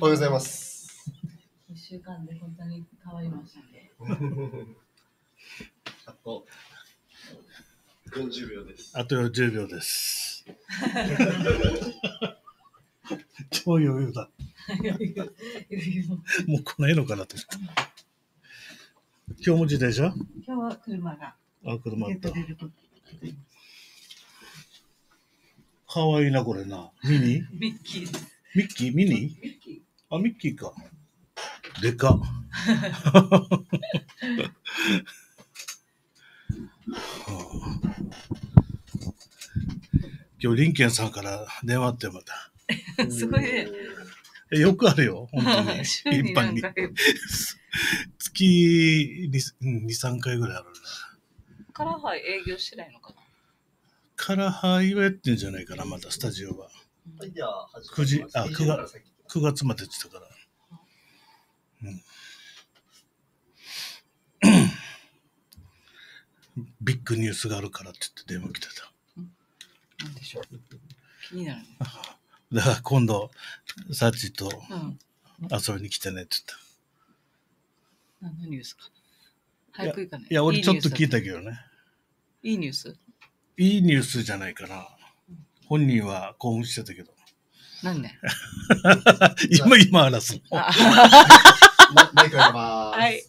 おはようございます。一週間で本当に変わりましたね。あと40秒です。あと40秒です。超余裕だ。もう来ないのかなと思った。今日も自転車今日は車が。あ、車あった。かわいいな、これな。ミニ ミッキー。ミッキーミニミッキーあ、ミッキーか。でか。今日、リンケンさんから電話ってまた。すごいね。えよくあるよ、本当に。頻 繁に。月2、3回ぐらいあるな。カラハイ営業してないのかなカラハイはやってんじゃないかな、またスタジオは。9時、あ、9月。9月までって言ったから。うん、ビッグニュースがあるからって言って電話来てた。なんでしょう気になるだから今度、サチと遊びに来てねって言った。何のニュースか。早く行かない。いや、俺ちょっと聞いたけどね。いいニュースいいニュースじゃないかな。本人は興奮してたけど。何で 今、今話す。す。はい。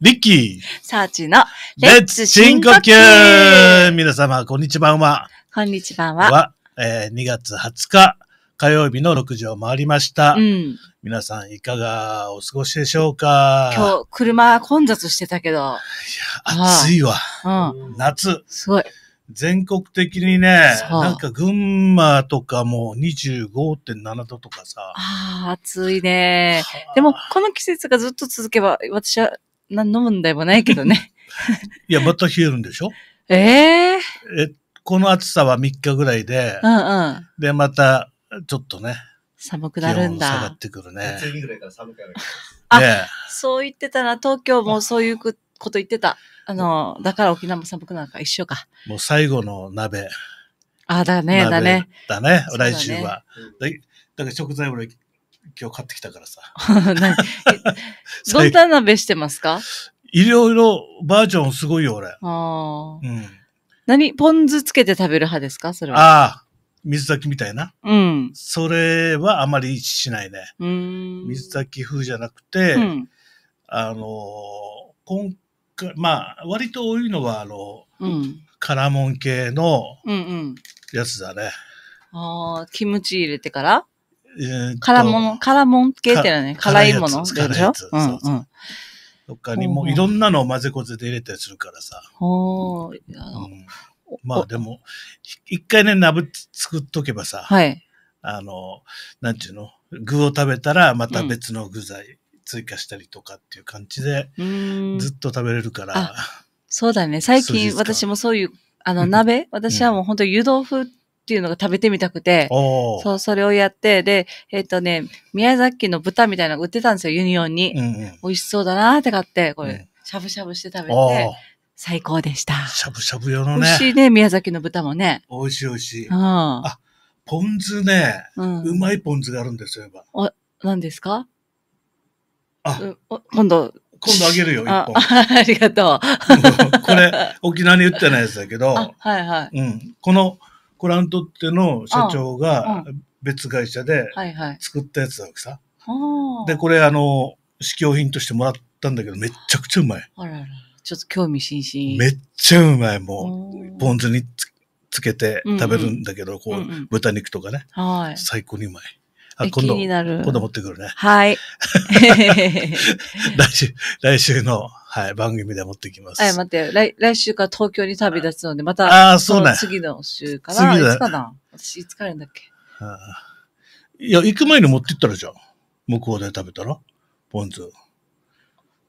リッキー。サーチのレッツ深呼吸皆様、こんにちは。こんにちは。は、えー、2月20日火曜日の6時を回りました。うん、皆さん、いかがお過ごしでしょうか今日、車混雑してたけど。いや、暑いわ。うん、夏。すごい。全国的にね、なんか群馬とかも25.7度とかさ。ああ、暑いね。でも、この季節がずっと続けば、私は何の問題もないけどね。いや、また冷えるんでしょえ えー、え、この暑さは3日ぐらいで、うんうん、で、また、ちょっとね。寒くなるんだ。下がってくるね。暑いぐらいから寒くなる。あ、そう言ってたな。東京もそういうこと言ってた。あの、だから沖縄も寒くなるから一緒か。もう最後の鍋。あ、だね、だね。だね、来週は。だね、だから食材俺、今日買ってきたからさ。どんな鍋してますかいろいろバージョンすごいよ、俺。あうん、何ポン酢つけて食べる派ですかそれは。ああ、水炊きみたいな。うん。それはあまりしないね。うん。水炊き風じゃなくて、うん、あのー、今まあ、割と多いのは、あの、うん、カラモン系のやつだね。うんうん、ああ、キムチ入れてからえー、辛もの、辛もん系ってのね、辛いものでしょうん、うん。っかにもいろんなのを混ぜこぜで入れたりするからさ。ほうん、まあでも、一回ね、鍋作っとけばさ、はい、あの、なんちゅうの、具を食べたらまた別の具材。追加したりとかっていう感じで、ずっと食べれるから。そうだね。最近私もそういう、あの鍋、うん、私はもう本当湯豆腐っていうのが食べてみたくて、うん、そう、それをやって、で、えっ、ー、とね、宮崎の豚みたいなの売ってたんですよ、ユニオンに。うんうん、美味しそうだなって買って、これ、しゃぶしゃぶして食べて、最高でした。しゃぶしゃぶ用のね。美味しいね、宮崎の豚もね。美味しい美味しい。うん。あ、ポン酢ね、うん、うまいポン酢があるんですよ、やっぱ。あ、何ですかあ、今度。今度あげるよ、一本あ。ありがとう。これ、沖縄に売ってないやつだけど、はいはい。うん。この、コラントっての社長が別会社で作ったやつだわけさ。で、これ、あの、試供品としてもらったんだけど、めちゃくちゃうまい。あらら。ちょっと興味津々。めっちゃうまい、もう。ポン酢につけて食べるんだけど、こう、豚肉とかね。はい。最高にうまい。あ今度、今度持ってくるね。はい。来週、来週の、はい、番組で持ってきます。はい、待って、来、来週から東京に旅立つので、また、あそうね。次の週から、いつかな私、いつからんだっけいや、行く前に持ってったらじゃあ、向こうで食べたらポン酢。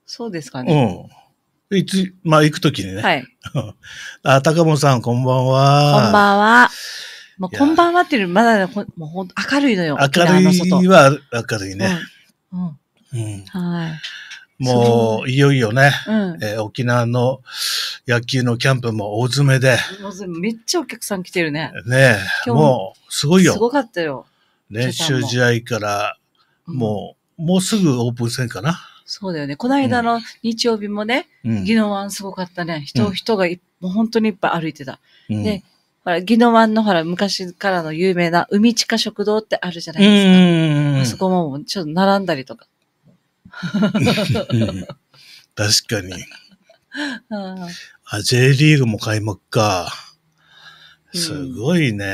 そうですかね。うん。いつ、まあ、行くときにね。はい。あ、高本さん、こんばんは。こんばんは。もうこんばんはっていうまだもうほ当明るいのよ。明るいは明るいね。うん。うんうん、はい。もう、いよいよね、うん、えー、沖縄の野球のキャンプも大詰めで。めっちゃお客さん来てるね。ねえ、もう、すごいよ。すごかったよ。練習試合から、もう、うん、もうすぐオープン戦かな。そうだよね。この間の日曜日もね、うん、技能湾すごかったね。人、人がもう本当にいっぱい歩いてた。で、ほら、宜野湾のほら、昔からの有名な海地下食堂ってあるじゃないですか。あそこもちょっと並んだりとか。確かに。あ、J リーグも開幕か。すごいね。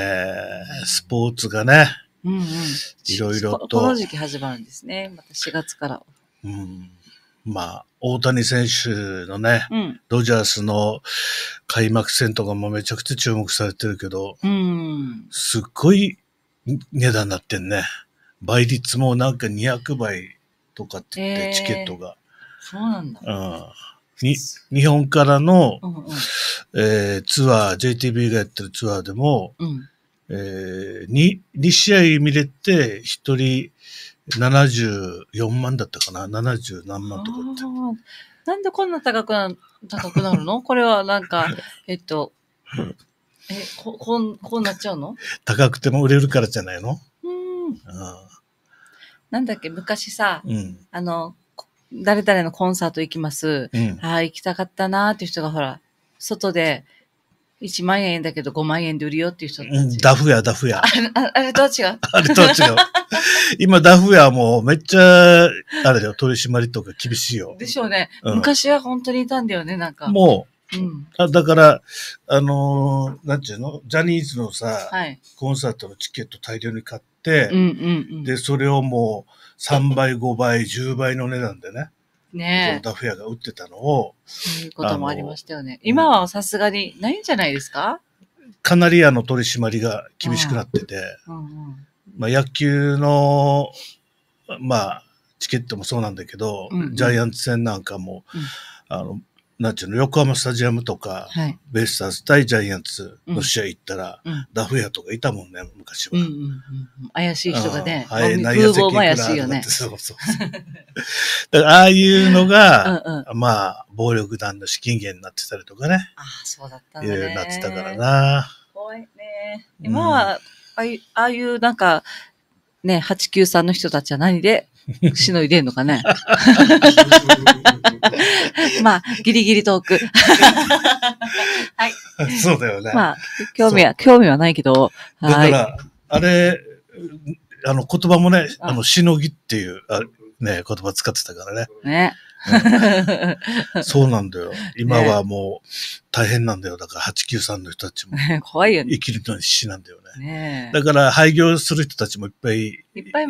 スポーツがね。うんうん、いろいろと。この時期始まるんですね。また4月から。うん。まあ、大谷選手のね、うん、ドジャースの開幕戦とかもめちゃくちゃ注目されてるけど、うん、すっごい値段になってんね。倍率もなんか200倍とかって言って、チケットが。そうなんだ、うん、に日本からの、うんうん、えー、ツアー、JTB がやってるツアーでも、うん、えー、2, 2試合見れて1人74万だったかな70何万とかってなんでこんな高くな高くなるの これはなんかえっとえここんこうなっちゃうの高くても売れるからじゃないのうんなんだっけ昔さ、うん、あの誰々のコンサート行きます、うん、ああ行きたかったなーっていう人がほら外で1万円だけど5万円で売るよっていう人たち。ダフ屋、ダフ屋。あれとは違う。あれとは違う。今、ダフ屋もめっちゃ、あれだよ、取り締まりとか厳しいよ。でしょうね。うん、昔は本当にいたんだよね、なんか。もう、うん、あだから、あのー、なんちゅうのジャニーズのさ、はい、コンサートのチケット大量に買って、で、それをもう3倍、5倍、10倍の値段でね。ねジョダフェアが打ってたのを。いうこともありましたよね。今はさすがにないんじゃないですかかなりあの取り締まりが厳しくなってて、うんうん、まあ、野球の、まあ、チケットもそうなんだけど、うんうん、ジャイアンツ戦なんかも、うん、あのなんちゅうの、横浜スタジアムとか、はい、ベイスターズ対ジャイアンツの試合行ったら、うん、ダフ屋とかいたもんね、昔は。うんうんうん、怪しい人がね、ああいう内野席怪しいよね。そうそう だから、ああいうのがうん、うん、まあ、暴力団の資金源になってたりとかね。ああ、そうだったんだ、ね。いろいろなってたからな。怖いね。今は、うん、ああいうなんか、ね、893の人たちは何でしのいでんのかね。まあ、ギリギリ遠く。はい。そうだよね。まあ、興味は、興味はないけど。だから、あれ、あの、言葉もね、あの、しのぎっていう、あね、言葉使ってたからね。ね。そうなんだよ。今はもう大変なんだよ。だから893の人たちも。怖いよね。生きるのに必死なんだよね。ねだから廃業する人たちもいっぱい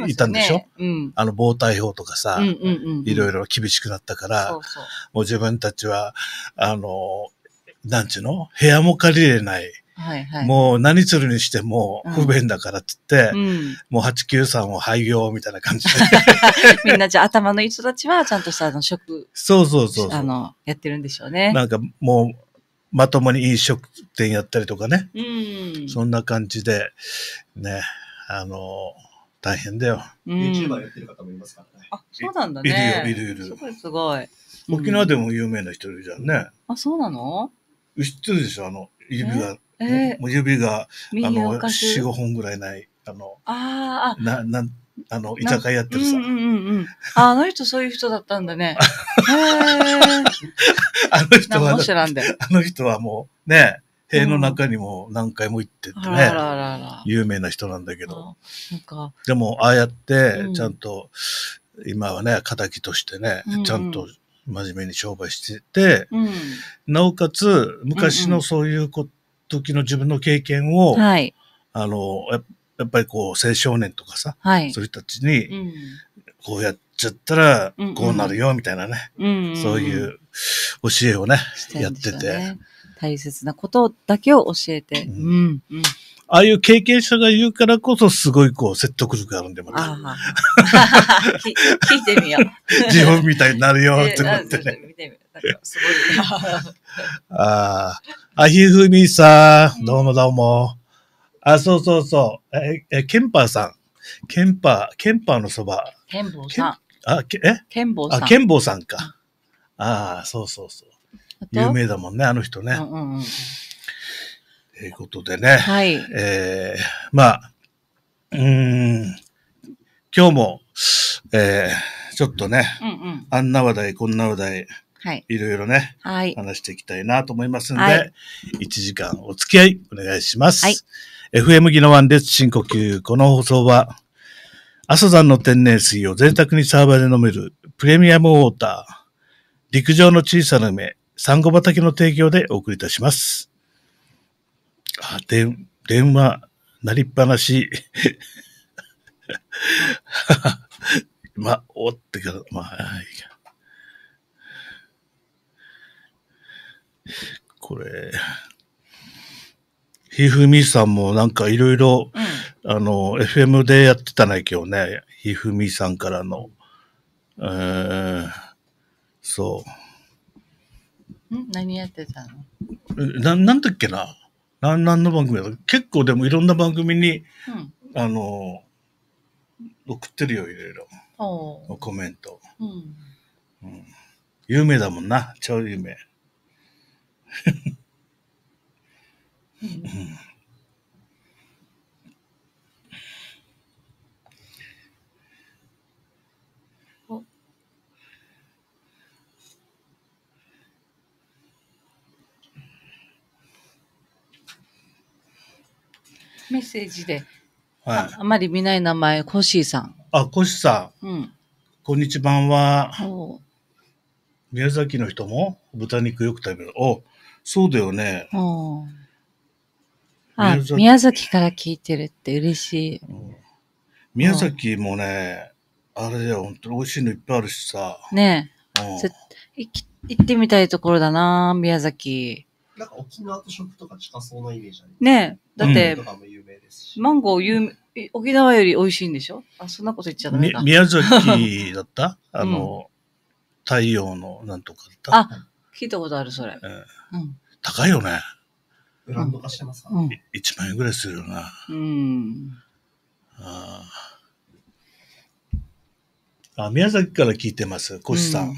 いたんでしょ、ねうん、あの防体法とかさ、いろいろ厳しくなったからそうそう、もう自分たちは、あの、なんちゅうの部屋も借りれない。はいはい、もう何するにしても不便だからって言って、うん、もう893を廃業みたいな感じで。みんなじゃあ頭のいい人たちはちゃんとしたあの食。そうそうそうあの、やってるんでしょうね。なんかもう、まともに飲食店やったりとかね。うん、そんな感じで、ね、あの、大変だよ。うん、YouTuber やってる方もいますからね。あ、そうなんだね。いるよ、いるいる。すごいすごい。沖縄でも有名な人いるじゃんね。あ、そうなの知ってるでしょあの、指がえー、もう指が、あの、4、5本ぐらいない、あの、ああ、な、なあの、居酒屋やってるさ。うんうんうん。あ、あの人そういう人だったんだね。あの人は、あの人はもう、ね、塀の中にも何回も行ってってね、うん、ららら有名な人なんだけど。でも、ああやって、ちゃんと、うん、今はね、仇としてね、ちゃんと真面目に商売してて、うん、なおかつ、昔のそういうこと、時の自分の経験を、はい、あのや、やっぱりこう、青少年とかさ、はい、そういう人たちに、うん、こうやっちゃったら、こうなるよ、みたいなね、うんうん、そういう教えをね、やってて。大切なことだけを教えて。うん。うん、ああいう経験者が言うからこそ、すごいこう、説得力があるんで、また。聞いてみよう。自分みたいになるよ、って思ってね。すごい ああ、あひふみさん、どうもどうも。あ、そうそうそう。え、えケンパーさん。ケンパー、ケンパーのそば。ケンボーさん。あ、けえケンボーさん。あ、ケンボーさんか。ああ、そうそうそう。有名だもんね、あの人ね。うということでね。はい。えー、まあ、うん、今日も、えー、ちょっとね、うんうん、あんな話題、こんな話題、はい。いろいろね、はい。話していきたいなと思いますんで、はい、1時間お付き合いお願いします。はい。FM 技のワンレッツ深呼吸。この放送は、阿蘇山の天然水を贅沢にサーバーで飲めるプレミアムウォーター、陸上の小さな梅、サンゴ畑の提供でお送りいたします。あ、で、電話、なりっぱなし。まあ、おってか、まあ、これ、ひふみさんもなんかいろいろ、あの、FM でやってたね、今日ね。ひふみさんからの。えー、そう。ん何やってたのな、なんだっけな。なん、なんの番組だ結構でもいろんな番組に、うん、あの、送ってるよ、いろいろ。コメント。うん、うん。有名だもんな、超有名。うん、メッセージで、はいあ、あまり見ない名前、コッシーさん。あ、コッシーさん。うん。こんにちは。宮崎の人も豚肉よく食べる。おそうだよね。あ宮、宮崎から聞いてるって嬉しい。宮崎もね、あれだよ、本当に美味しいのいっぱいあるしさ。ねえ。行ってみたいところだな、宮崎。なんか沖縄と食とか近そうなイメージある。ねえ。だって、うん、マンゴー有名、沖縄より美味しいんでしょあ、そんなこと言っちゃダメだ。宮崎だったあの、うん、太陽のなんとかだったあ、聞いたことある、それ。高いよね。ブランド化してますか1万円ぐらいするよな。うん。ああ、宮崎から聞いてます、コシさん。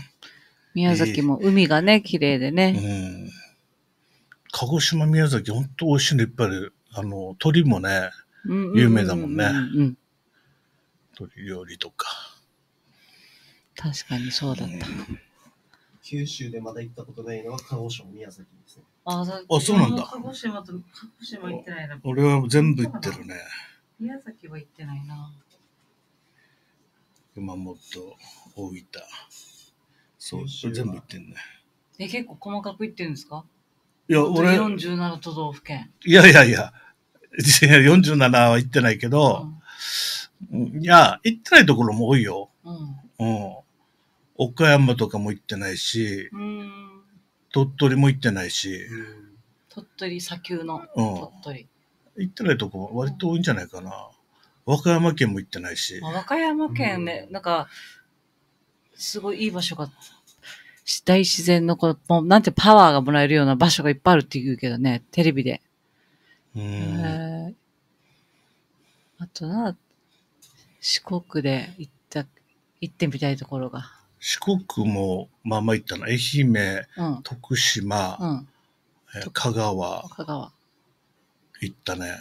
宮崎も海がね、綺麗でね。うん。鹿児島、宮崎、ほんと美味しいのいっぱいあの、鳥もね、有名だもんね鳥料理とか。確かにそうだった。九州でまだ行ったことないのは鹿児島、宮崎ですね。ああ、そうなんだ。鹿児島と鹿児島行ってないな。俺は全部行ってるね。宮崎は行ってないな。熊本、大分。そう、全部行ってんね。え、結構細かく行ってるんですかいや、俺。四十七都道府県。いやいやいや。47は行ってないけど、うん、いや、行ってないところも多いよ。うん。うん岡山とかも行ってないし、鳥取も行ってないし、鳥取砂丘の鳥取、うん、行ってないとこ割と多いんじゃないかな、うん、和歌山県も行ってないし、まあ、和歌山県ね、うん、なんかすごいいい場所が大自然のこうなんてパワーがもらえるような場所がいっぱいあるって言うけどねテレビでうん、あとな四国で行った行ってみたいところが四国もまあまあ行ったの愛媛、うん徳島、うん。香川香川。行ったね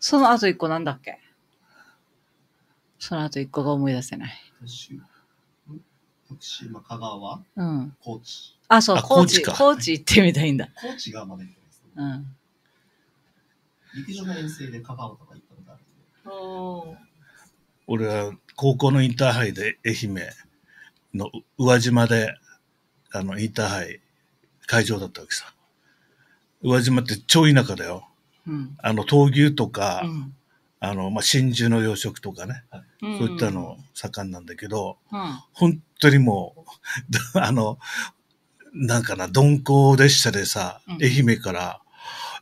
そのあと一個なんだっけそのあと一個が思い出せない。徳島、香川、うん。高知。あ、そう、あ高知高知か高知行ってみたいんだ。高知がまだ行ってなですね。うん。陸上の遠征で香川とか行ったことあるんで。お俺は高校のインターハイで愛媛の宇和島であのインターハイ会場だったわけさ宇和島って超田舎だよ、うん、あの闘牛とか、うん、あのまあ、真珠の養殖とかね、そういったの盛んなんだけど、うん、本当にもう あのなんかな鈍行列車でさ愛媛から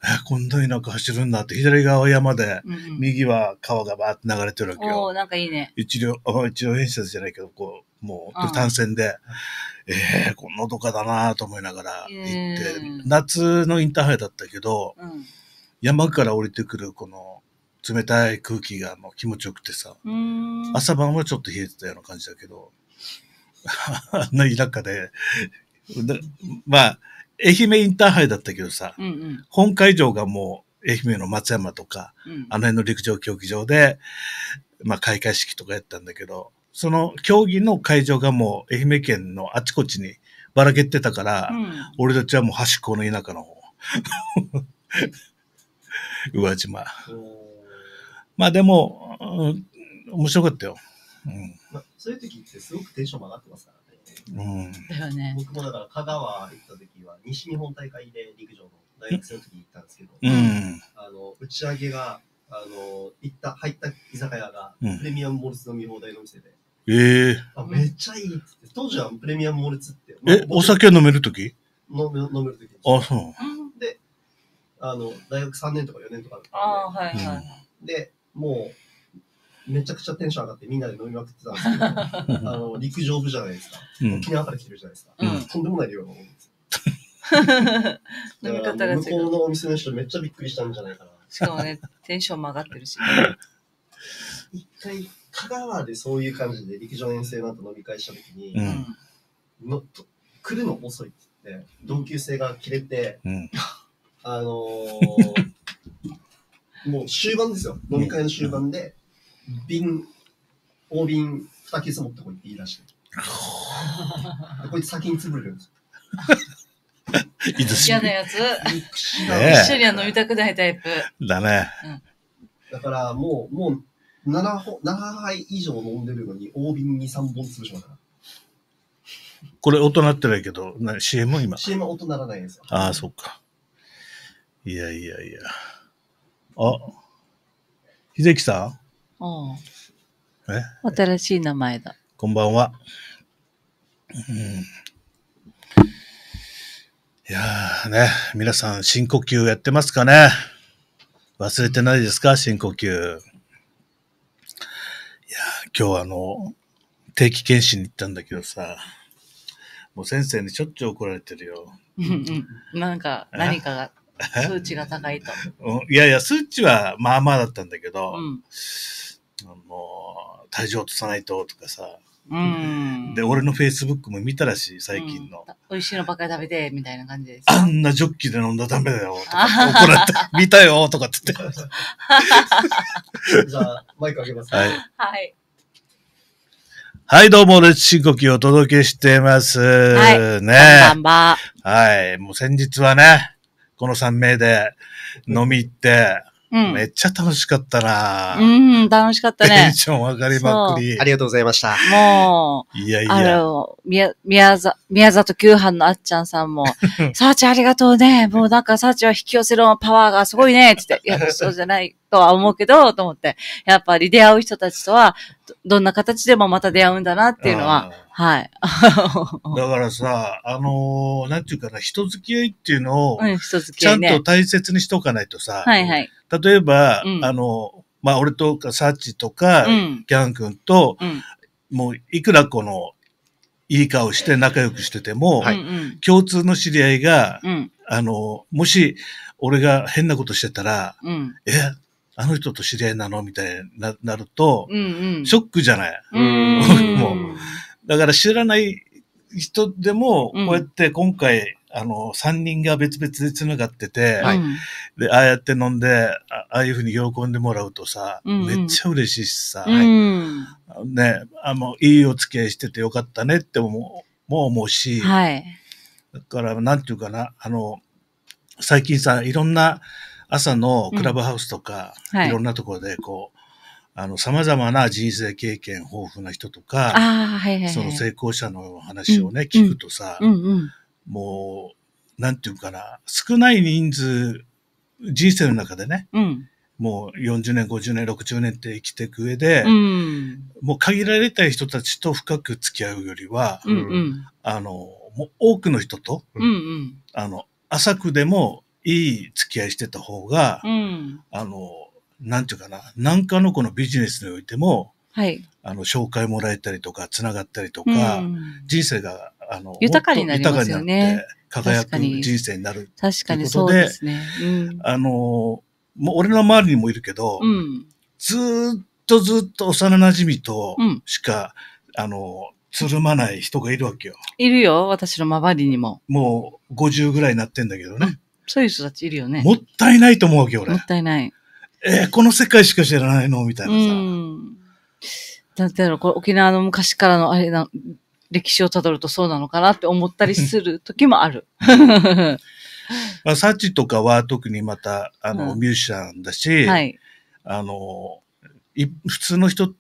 え、こんな田舎走るんだって、左側は山で、うん右は川がバーって流れてるわけよ。おなんかいいね。一両、一両編成じゃないけど、こう、もう、単線で、えー、こんなとかだなと思いながら行って、夏のインターハイだったけど、うん、山から降りてくるこの、冷たい空気がもう気持ちよくてさ、朝晩はちょっと冷えてたような感じだけど、あんな田舎で、まあ、愛媛インターハイだったけどさ、うんうん、本会場がもう愛媛の松山とか、うん、あの辺の陸上競技場で、まあ開会式とかやったんだけど、その競技の会場がもう愛媛県のあちこちにばらけてたから、うん、俺たちはもう端っこの田舎の方。宇和島。まあでも、うん、面白かったよ。うん、そういう時ってすごくテンション上がってますからうん、だよね。僕もだから香川行った時は、西日本大会で陸上の大学生の時に行ったんですけど、うん、あの打ち上げが、あの行った入った居酒屋が、プレミアムモルツ飲み放題の店で。ええー、あめっちゃいいっって、当時はプレミアムモルツって。え、お酒飲める時飲め飲める時あ、そう。で、あの、大学3年とか4年とかだったんで、あはいはい、で、もう、めちゃくちゃテンション上がってみんなで飲みまくってたんですけど、あの、陸上部じゃないですか。沖縄から来てるじゃないですか。とんでもない量が多いんですよ。飲み方が違う。向こうのお店の人めっちゃびっくりしたんじゃないかな。しかもね、テンションも上がってるし、一回、香川でそういう感じで陸上遠征なんと飲み会した時に、うん、のと来るの遅いって言って、同級生が切れて、うん、あのー、もう終盤ですよ。飲み会の終盤で、瓶、大瓶二ケース持ってこいって言い出して。こいつ先に潰れるんですよ。嫌なやつ。一緒には飲みたくないタイプ。だね。だからもう、もう、7, ほ7杯以上飲んでるのに、大瓶に3本潰しました。これ、音鳴ってないけど、CM 今。CM 音鳴らないですよ。ああ、そっか。いやいやいや。あ、秀樹さんえ新しい名前だ。こんばんは。うん、いやーね、皆さん深呼吸やってますかね忘れてないですか深呼吸。いや今日あの、定期検診に行ったんだけどさ、もう先生にしょっちゅう怒られてるよ。うんうん、なんか、何かが、数値が高いと。いやいや、数値はまあまあだったんだけど、うんもう、体重落とさないととかさ。うん、で、俺のフェイスブックも見たらしい、最近の。うん、美味しいのばっかり食べて、みたいな感じです。あんなジョッキで飲んだらダメだよ、とか、怒られた、見たよ、とかって言って。じゃあ、マイクあげます、はいはい、どうも、レッツ深呼吸をお届けしてます。はい。ねえバンバンはい。もう先日はね、この3名で飲み行って、うん、めっちゃ楽しかったなうん、楽しかったね。テンション上がりまくり。ありがとうございました。もう、いやいや。あの、宮、宮里、宮里九班のあっちゃんさんも、サーチありがとうね。もうなんかサーチは引き寄せるパワーがすごいね。つって、いや、そうじゃない。とは思うけど、と思って、やっぱり出会う人たちとは、どんな形でもまた出会うんだなっていうのは、はい。だからさ、あのー、なんていうかな、人付き合いっていうのを、うん人付き合いちゃんと大切にしとかないとさ、はいはい、例えば、うん、あの、まあ、俺とか、サチとか、うん、ギャン君と、もう、いくらこの、いい顔して仲良くしてても、はい、共通の知り合いが、うん、あの、もし、俺が変なことしてたら、うえ、あの人と知り合いなのみたいにななると、うんうん、ショックじゃない。うもうだから知らない人でも、こうやって今回、うん、あの、三人が別々で繋がってて、はい、で、ああやって飲んで、ああいうふうに喜んでもらうとさ、うん、めっちゃ嬉しいしさ、はい、ね、あの、いいお付き合いしててよかったねって思う、も思うし、はい、だから、なんていうかな、あの、最近さ、いろんな、朝のクラブハウスとか、うんい、いろんなところでこう、あの、様々な人生経験豊富な人とか、はいはいはい、その成功者の話をね、うん、聞くとさ、うんうん、もう、なんていうかな、少ない人数、人生の中でね、うん、もう40年、50年、60年って生きていく上で、うん、もう限られた人たちと深く付き合うよりは、うんうん、あの、もう多くの人と、うんうん、あの、浅くでもいい付き合いしてた方が、うん、あの、なんていうかな、なんかのこのビジネスにおいても、はい、あの紹介もらえたりとか、つながったりとか、うん、人生があの豊かになりますよね。輝く人生になる確かにそうですね。あの、もう俺の周りにもいるけど、うん、ずっとずっと幼馴染としか、あの、つるまない人がいるわけよ。いるよ、私の周りにも。もう50ぐらいになってんだけどね。そういう人たちいるよね。もったいないと思うわけ、俺。もったいない。えー、この世界しか知らないのみたいなさ。うん。なんていうの、これ沖縄の昔からのあれな、歴史をたどるとそうなのかなって思ったりする時もある。まあ、サチとかは特にまた、あの、うん、ミュージシャンだし、はい、あの、い普通の人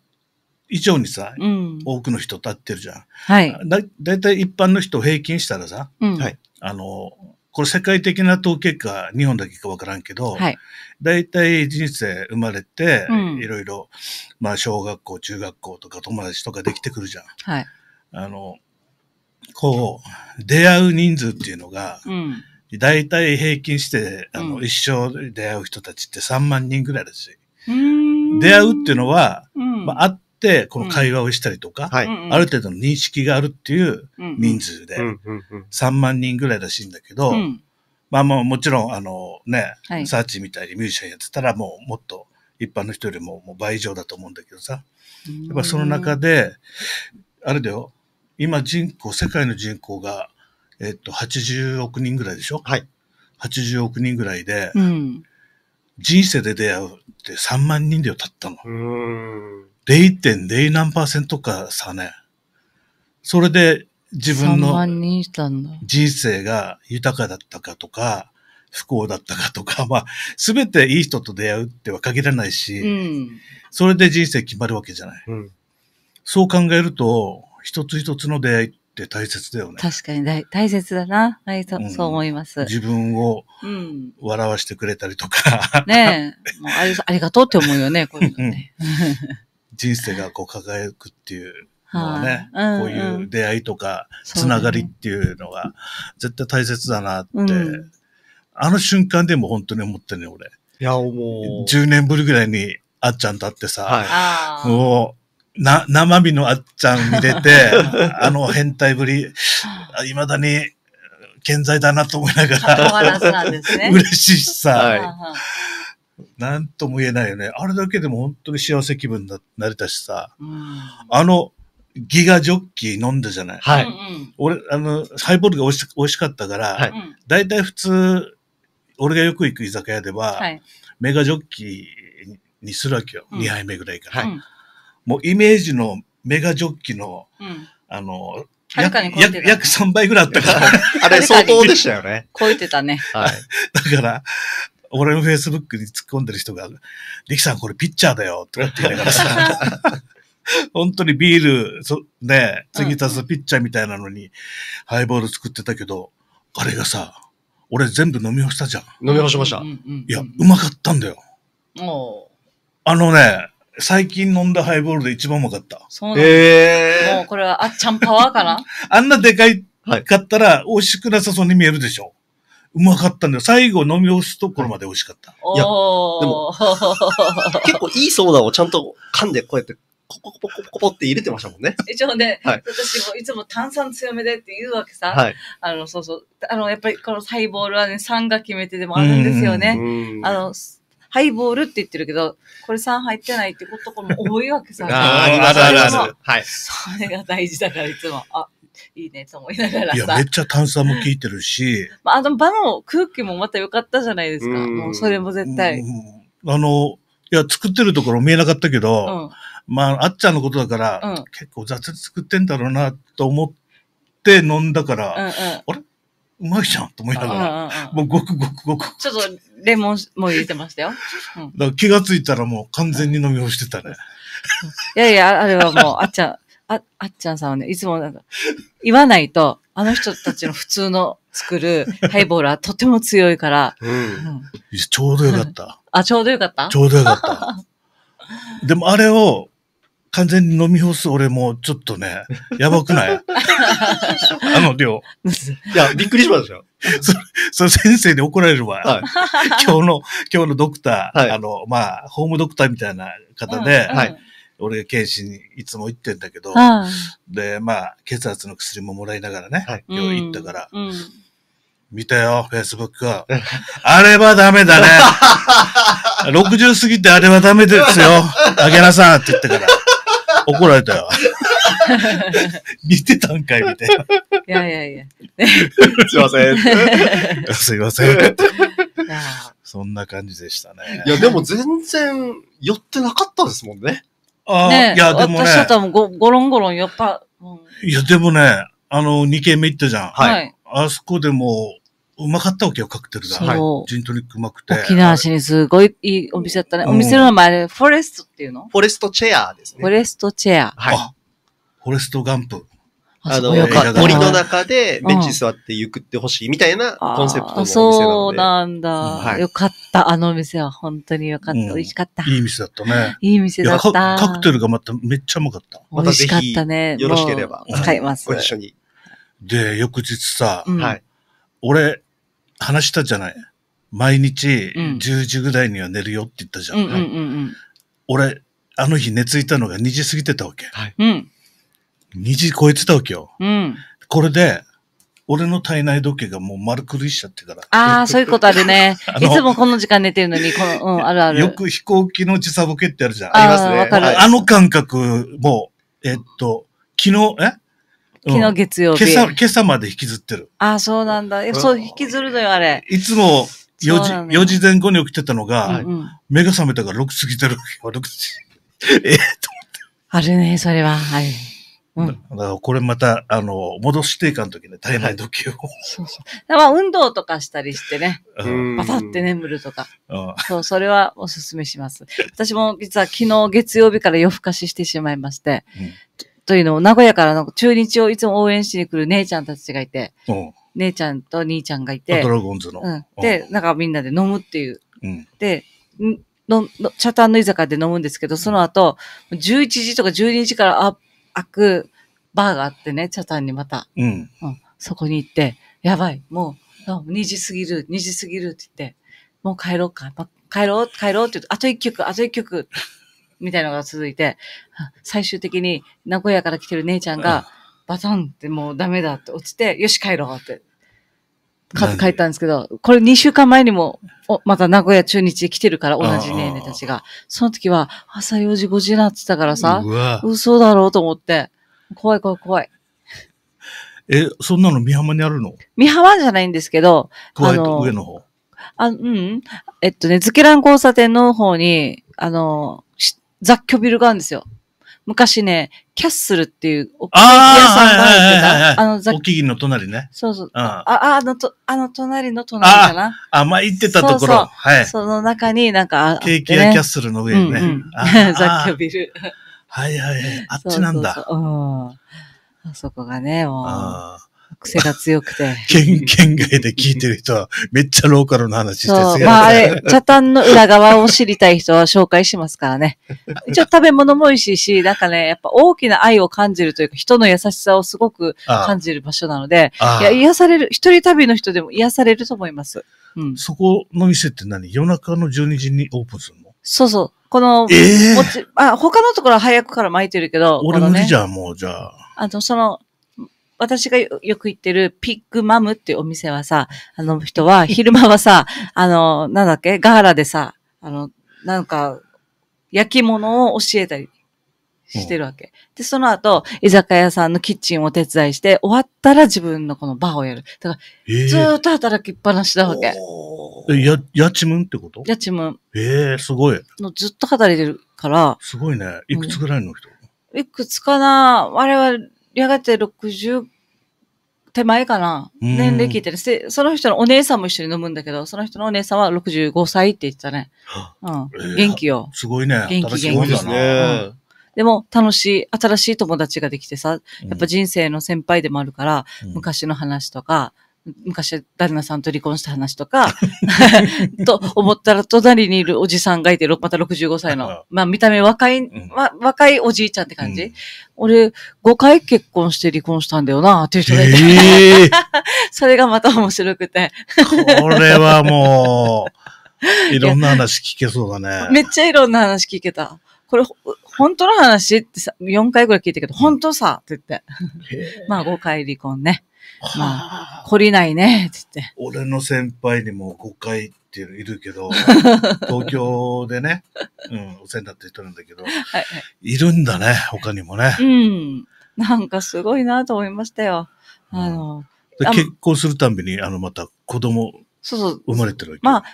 以上にさ、うん、多くの人立ってるじゃん。はい。だ、だいたい一般の人を平均したらさ、うん、はい。あの、これ世界的な統計か、日本だけかわからんけど、はい、大体人生生まれて、いろいろ、まあ小学校、中学校とか友達とかできてくるじゃん。はい、あの、こう、出会う人数っていうのが、うん、大体平均して、あの、うん、一生出会う人たちって3万人ぐらいだし、出会うっていうのは、うん、まあ、会っ、この会話をしたりとか、ある程度の認識があるっていう人数で、3万人ぐらいらしいんだけど、まあまあもちろん、あのね、サーチみたいにミュージシャンやってたらもうもっと一般の人よりももう倍以上だと思うんだけどさ、やっぱその中で、あれだよ、今人口、世界の人口が、えっと、80億人ぐらいでしょはい。80億人ぐらいで、うん、人生で出会うって3万人でよ、たったの。0.0何パーセントかさね。それで自分の人生が豊かだったかとか、不幸だったかとか、まあ、すべていい人と出会うっては限らないし、それで人生決まるわけじゃない。そう考えると、一つ一つの出会いって大切だよね。確かに大大切だな。はい、そうん、そう思います。自分を笑わしてくれたりとか。ねえ、ありがとうって思うよね、こういうのね。人生がこう輝くっていうのはね、はあうんうん、こういう出会いとか、つながりっていうのが、絶対大切だなって、うん、あの瞬間でも本当に思ってね、俺。いや、もう。10年ぶりぐらいにあっちゃんだってさ、はい、もう、な、生身のあっちゃん見れて、あの変態ぶり、いまだに健在だなと思いながら、嬉しいしさ、はいなんとも言えないよね。あれだけでも本当に幸せ気分になれたしさ、あの、ギガジョッキ飲んだじゃない。はい。俺、あの、ハイボールが美味し美味しかったから、はい、大体普通、俺がよく行く居酒屋では、はい、メガジョッキにするわけよ。うん、2杯目ぐらいから、はい。もうイメージのメガジョッキの、うん、あの、約約3倍ぐらいあったから。あれ相当でしたよね。超えてたね。はい。だから、俺のフェイスブックに突っ込んでる人が、リキさんこれピッチャーだよとかって言いながらさ、本当にビール、そね、次足すピッチャーみたいなのに、ハイボール作ってたけど、あれがさ、俺全部飲み干したじゃん。飲み干しました。いや、うまかったんだよ。あのね、最近飲んだハイボールで一番うまかった。そうなんえー、もうこれはあっちゃんパワーかな あんなでかいかったら美味しくなさそうに見えるでしょ。うまかったんだよ。最後飲み干すところまで美味しかった。いや、でも、結構いいソーダをちゃんと噛んでこうやって、コポコポコポコポって入れてましたもんね。一応ね、はい、私もいつも炭酸強めでって言うわけさ。はい、あの、そうそう。あの、やっぱりこのハイボールはね、酸が決め手でもあるんですよね。あの、ハイボールって言ってるけど、これ酸入ってないってことも多いわけさ。ああ、あるあるある。はい。それが大事だから、いつも。あ、いいねと思いながらいや、めっちゃ炭酸も効いてるし。まあ、あの場の空気もまた良かったじゃないですか。もうそれも絶対。あの、いや、作ってるところ見えなかったけど、うん、まあ、あっちゃんのことだから、うん、結構雑に作ってんだろうなと思って飲んだから、うんうん、あれうまいじゃんと思いながら、もうごくごくごく。ちょっとレモンも入れてましたよ。うん、だから気がついたらもう完全に飲み干してたね。いやいや、あれはもうあっちゃん、あ、あっちゃんさんはね、いつもなんか、言わないと、あの人たちの普通の作るハイボールはとても強いから。うんちょうどよかった。あ、ちょうどよかったちょうどよかった。でもあれを完全に飲み干す俺もちょっとね、やばくないあの量。いや、びっくりしましたよ。それ先生に怒られるわ。はい今日の、今日のドクター、はいあの、まあ、ホームドクターみたいな方で、うんうんはい俺、検診にいつも行ってんだけど、で、まあ、血圧の薬ももらいながらね、はい、病院行ったから、うん見たよ、フェイスブック。あれはダメだね。60 過ぎてあれはダメですよ。あげなさんって言ってから、怒られたよ。見てたんかいみたいな。いやいやいや。すいません。すいません。そんな感じでしたね。いや、でも全然寄ってなかったですもんね。ああ、ね、いや、でもね。私は多たごごろんごろんやっぱ、うん、いや、でもね、あの、2軒目行ったじゃん。はい。あそこでもう、うまかったわけよ、カクテルが。はい。ジントニックうまくて。沖縄市にすごいいいお店だったね。お店の名前、フォレストっていうのフォレストチェアですね。フォレストチェア。はい。フォレストガンプ。あの、森の中でベンチに座って行くってほしいみたいなコンセプトのお店なので。そうなんだ、よかった。あのお店は本当によかった。美味しかった。いい店だったね。いい店だった。カクテルがまためっちゃうまかった。美味しかったね。よろしければ。使います。ご一緒に。で、翌日さ、俺、話したじゃない。毎日10時ぐらいには寝るよって言ったじゃん。俺、あの日寝ついたのが2時過ぎてたわけ。はい、うん2時超えてたわけよ。うん。これで、俺の体内時計がもう丸狂いしちゃってから。ああ、そういうことあるね あ。いつもこの時間寝てるのに、この、うん、あるある。よく飛行機の時差ボケってあるじゃん。ありますね。わかる。あの感覚、もう、えっと、昨日、え昨日月曜日、今朝、今朝まで引きずってる。ああ、そうなんだ。そう、引きずるのよ、あれ。いつも4時、4時前後に起きてたのが、うんうん、目が覚めたから6過ぎてる。6時。ええと思って。あるね、それは。はい。だからこれまた、あの、戻し定感の時ね、体内時計を。そうそう。だから運動とかしたりしてね、バタって眠るとか。そう、それはおすすめします。私も実は昨日月曜日から夜更かししてしまいまして、うんというのを名古屋からの中日をいつも応援しに来る姉ちゃんたちがいて、うん、姉ちゃんと兄ちゃんがいて、ドラゴンズの。うん、で、なんかみんなで飲むっていう。うん、で、の、の、チャタンの居酒屋で飲むんですけど、その後、11時とか12時からアッ開くバーがあってね、チャタンにまた。うん。うん、そこに行って、やばい、もう、2時過ぎる、2時過ぎるって言って、もう帰ろうか、ま、帰ろう、帰ろうって言って、あと1曲、あと1曲、みたいなのが続いて、最終的に名古屋から来てる姉ちゃんが、バタンってもうダメだって落ちて、よし帰ろうってか書いたんですけど、これ2週間前にも、また名古屋中日で来てるから、同じ年ねたちが。その時は、朝4時5時になってたからさ、嘘だろうと思って、怖い怖い怖い。え、そんなの美浜にあるの美浜じゃないんですけど、加えと上の方。あ、うん。えっとね、ズケラン交差点の方に、あの、雑居ビルがあるんですよ。昔ね、キャッスルっていうお好屋さんがあるけあの、ざおきの隣ね。そうそう。あ、あのと、あの隣の隣かな。あ、まあ、行ってたところ。はい。その中になんか、ケーキ屋キャッスルの上にね。雑居ビル。はいはいはい。あっちなんだ。あそこがね、もう。癖が強くて。県、県外で聞いてる人は、めっちゃローカルの話してそまああれ、茶炭の裏側を知りたい人は紹介しますからね。一応食べ物も美味しいし、なんかね、やっぱ大きな愛を感じるというか、人の優しさをすごく感じる場所なので、いや、癒される、一人旅の人でも癒されると思います。うん、そこの店って何夜中の12時にオープンするのそうそう。この、えー、あ、他のところは早くから巻いてるけど。俺無理じゃん、ね、もう、じゃあ。あの、その、私がよく行ってるピッグマムっていうお店はさ、あの人は 昼間はさ、あの、なんだっけ、ガーラでさ、あの、なんか、焼き物を教えたりしてるわけ。で、その後、居酒屋さんのキッチンを手伝いして、終わったら自分のこのバーをやる。だから、えー、ずーっと働きっぱなしだわけ。え、や、やちむんってことやちむん。ええー、すごい。のずっと働いてるから。すごいね。いくつぐらいの人、うん、いくつかな我々、やがて60手前かな年齢聞いてる。その人のお姉さんも一緒に飲むんだけど、その人のお姉さんは65歳って言ってたね。うん。えー、元気よ。すごいね。元気元気ですね。でも楽しい、新しい友達ができてさ、やっぱ人生の先輩でもあるから、うん、昔の話とか、昔、旦那さんと離婚した話とか、と思ったら隣にいるおじさんがいて、また65歳の、まあ見た目若い、ま、若いおじいちゃんって感じ、うん、俺、5回結婚して離婚したんだよな、っていう人がいて。えー、それがまた面白くて。これはもう、いろんな話聞けそうだね。めっちゃいろんな話聞けた。これ、本当の話ってさ、4回ぐらい聞いたけど、本当さ、って言って。まあ5回離婚ね。まあ、懲りないね、つって。俺の先輩にも5回っていういるけど、東京でね、うん、お世話になってる人なんだけど、はいい、るんだね、他にもね。うん。なんかすごいなと思いましたよ。うん、あの、結婚するたんびに、あの、また子供、そうそう。生まれてるわけ。まあ、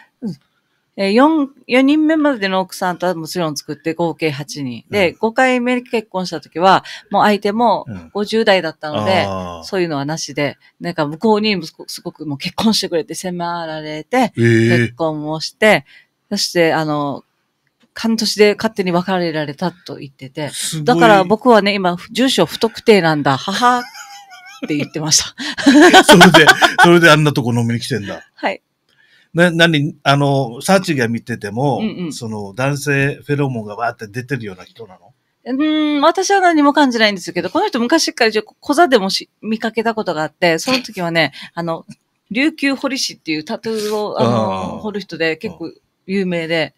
えー、4, 4人目までの奥さんとはもちろん作って合計8人。で、5回目結婚した時は、もう相手も50代だったので、そういうのはなしで、なんか向こうにすごくもう結婚してくれて迫られて、結婚をして、そして、あの、半年で勝手に別れられたと言ってて、だから僕はね、今、住所不特定なんだ、母って言ってました。それで、それであんなとこ飲みに来てんだ。はい。な、何、あの、サーチが見てても、うんうん、その男性フェロモンがわーって出てるような人なのうん、私は何も感じないんですけど、この人昔から小座でもし見かけたことがあって、その時はね、あの、琉球彫り師っていうタトゥーを、あの、あ彫る人で結構有名で、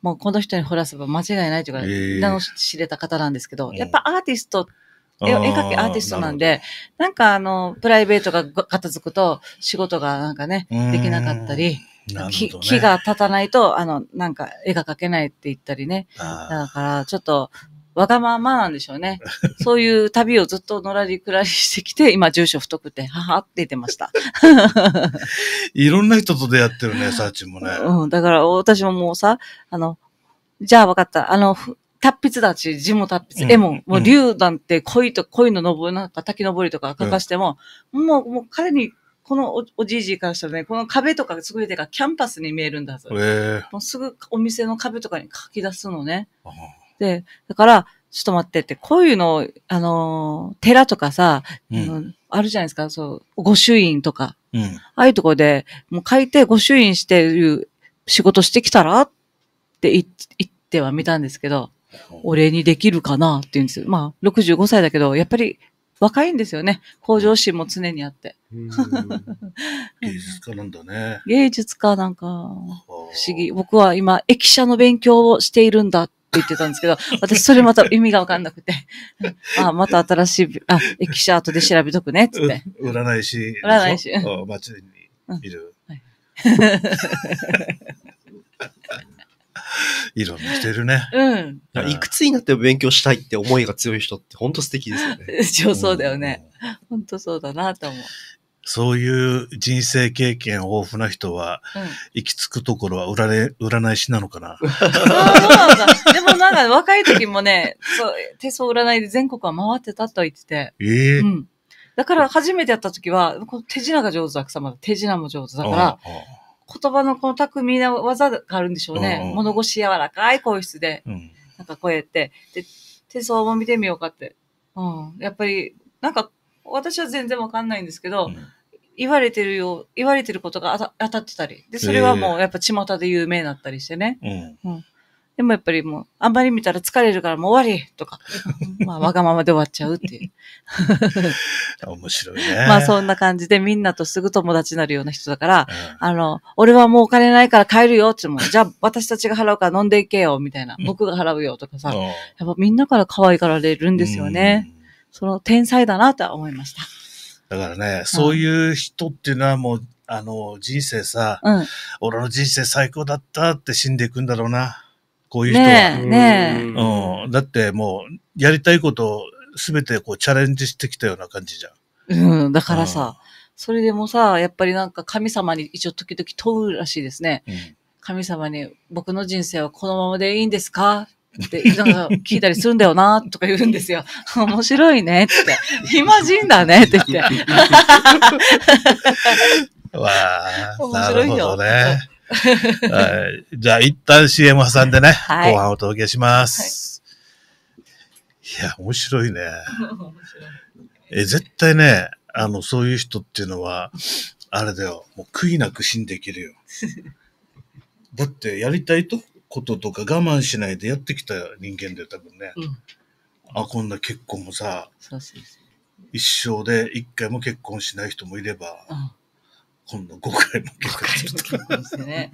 もうこの人に彫らせば間違いないというか、名の知れた方なんですけど、やっぱアーティストって、絵描きアーティストなんで、なんかあの、プライベートが片付くと仕事がなんかね、できなかったり、ね、木木が立たないと、あの、なんか絵が描けないって言ったりね。だから、ちょっと、わがままなんでしょうね。そういう旅をずっとのらりくらりしてきて、今、住所太くて、ははって言ってました。いろんな人と出会ってるね、サーチもね。うん、だから、私ももうさ、あの、じゃあ分かった。あの、達筆だし、字も達筆、絵も、もう竜なんて恋と、恋の登りなんか滝登りとか書かしても、もう、もう彼に、このおおじいじいからしたらね、この壁とかすべてがキャンパスに見えるんだぞ。えー、もうすぐお店の壁とかに書き出すのね。で、だから、ちょっと待ってって、こういうの、あのー、寺とかさ、うん、あるじゃないですか、そう、御朱印とか、うん、ああいうとこで、もう書いて御朱印してる仕事してきたらって言ってはみたんですけど、お礼にできるかなっていうんです。まあ、65歳だけど、やっぱり若いんですよね。向上心も常にあって。芸術家なんだね。芸術家なんか、不思議。僕は今、駅舎の勉強をしているんだって言ってたんですけど、私それまた意味がわかんなくて。あ、また新しい、あ、駅舎後で調べとくね、つって。占い師。占い師。街にいる。うんはい いろんな人いるね。うん。いくつになっても勉強したいって思いが強い人って本当素敵ですよね。そ うそうだよね。本当そうだなと思う。そういう人生経験豊富な人は、うん、行き着くところは売られ、占い師なのかな。そうなんだ。でもなんか若い時もね、そう、手相占いで全国は回ってたと言ってて。ええー、うん。だから初めてやった時は、この手品が上手だ、さま手品も上手だから、言葉のこの巧みな技があるんでしょうね。物腰柔らかい声質で、うん、なんかやって。で、手相も見てみようかって。うん。やっぱり、なんか、私は全然わかんないんですけど、うん、言われてるよ、言われてることが当たってたり。で、それはもうやっぱ巷で有名になったりしてね。うん。うんでもやっぱりもう、あんまり見たら疲れるからもう終わりとか、まあわがままで終わっちゃうっていう。面白いね。まあそんな感じでみんなとすぐ友達になるような人だから、うん、あの、俺はもうお金ないから帰るよっても、じゃあ私たちが払うから飲んでいけよみたいな、僕が払うよとかさ、やっぱみんなから可愛がられるんですよね。その天才だなとは思いました。だからね、そういう人っていうのはもう、あの、人生さ、うん、俺の人生最高だったって死んでいくんだろうな。こういう人は。ねえ、ねえ。うん。だってもう、やりたいことをべてこうチャレンジしてきたような感じじゃん。うん、だからさ、それでもさ、やっぱりなんか神様に一応時々問うらしいですね。うん、神様に、僕の人生はこのままでいいんですかって、なんか聞いたりするんだよな、とか言うんですよ。面白いね、って。暇人だね、って言って。わあ、面白いよ。なるほどね。はい、じゃあ、一旦 CM 挟んでね、はい、後半お届けします。はい、いや、面白いね。え、絶対ね、あの、そういう人っていうのは、あれだよ、もう悔いなく死んでいけるよ。だって、やりたいとこととか我慢しないでやってきた人間だよ、多分ね。うん、あ、こんな結婚もさ、そうそうそう一生で一回も結婚しない人もいれば、うん今度5回負けた。ね。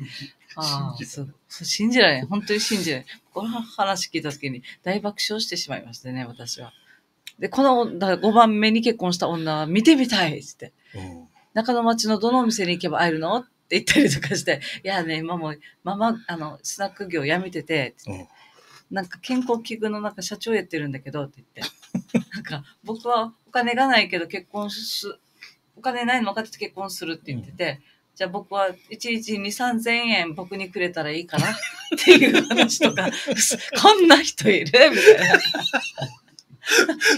ああ、そう、信じられない。本当に信じられない。この話聞いた時に大爆笑してしまいましたね、私は。で、このだ5番目に結婚した女見てみたいって、うん、中野町のどのお店に行けば会えるのって言ったりとかして、いやね、今も、ママ、あの、スナック業やめてて、って、うん、なんか健康器具のなんか社長やってるんだけど、って言って、なんか僕はお金がないけど結婚すお金ないのかって結婚するって言ってて、じゃあ僕は1日2、3000円僕にくれたらいいかな っていう話とか、こんな人いるみたいな。ひ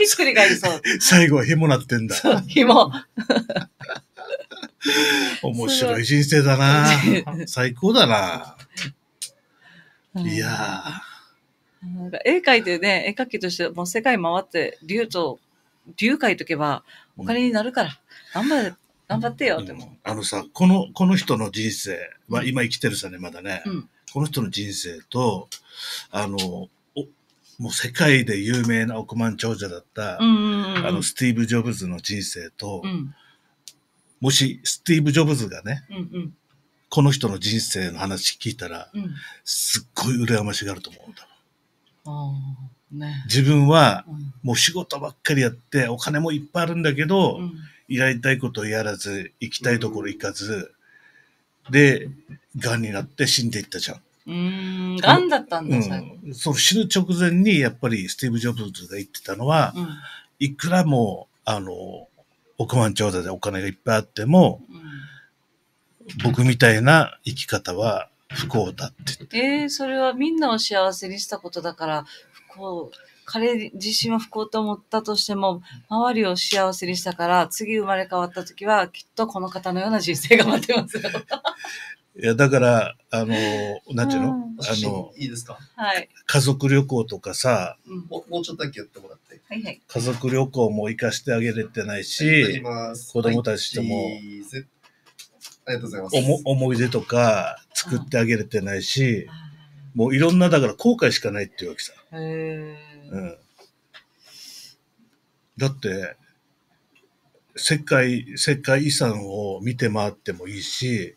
っくり返りそう。最後は紐なってんだ。そう、紐。面白い人生だな。最高だな。いやー。なんか絵描いてね、絵描きとしてもう世界回って、竜と、竜描いとけば、お金になるから、頑張れ、頑張ってよっても、あのさ、この、この人の人生、まあ今生きてるさね、まだね、この人の人生と、あの、もう世界で有名な億万長者だった、あの、スティーブ・ジョブズの人生と、もし、スティーブ・ジョブズがね、うんうんこの人の人生の話聞いたら、うん、すっごい羨ましがると思う。んだ。自分はもう仕事ばっかりやってお金もいっぱいあるんだけど、やりたいことをやらず行きたいところ行かず、でがんになって死んでいったじゃん。うんがんだったんだ、うん、そう死ぬ直前にやっぱりスティーブ・ジョブズが言ってたのは、うん、いくらもあの億万長者でお金がいっぱいあっても、うん、僕みたいな生き方は不幸だってって。えー、それはみんなを幸せにしたことだからこう、彼自身は不幸と思ったとしても、周りを幸せにしたから、次生まれ変わった時は、きっとこの方のような人生が待ってますよ。いや、だから、あの、なんていうの、うん、あの、いいですかはい。家族旅行とかさ、うん、もうちょっとだけやってもらって。はいはい。家族旅行も行かしてあげれてないし、はい、子供たちとも、ありがとうございます。思い出とか作ってあげれてないし、もういろんな、だから後悔しかないっていうわけさ。うん。だって、世界、世界遺産を見て回ってもいいし、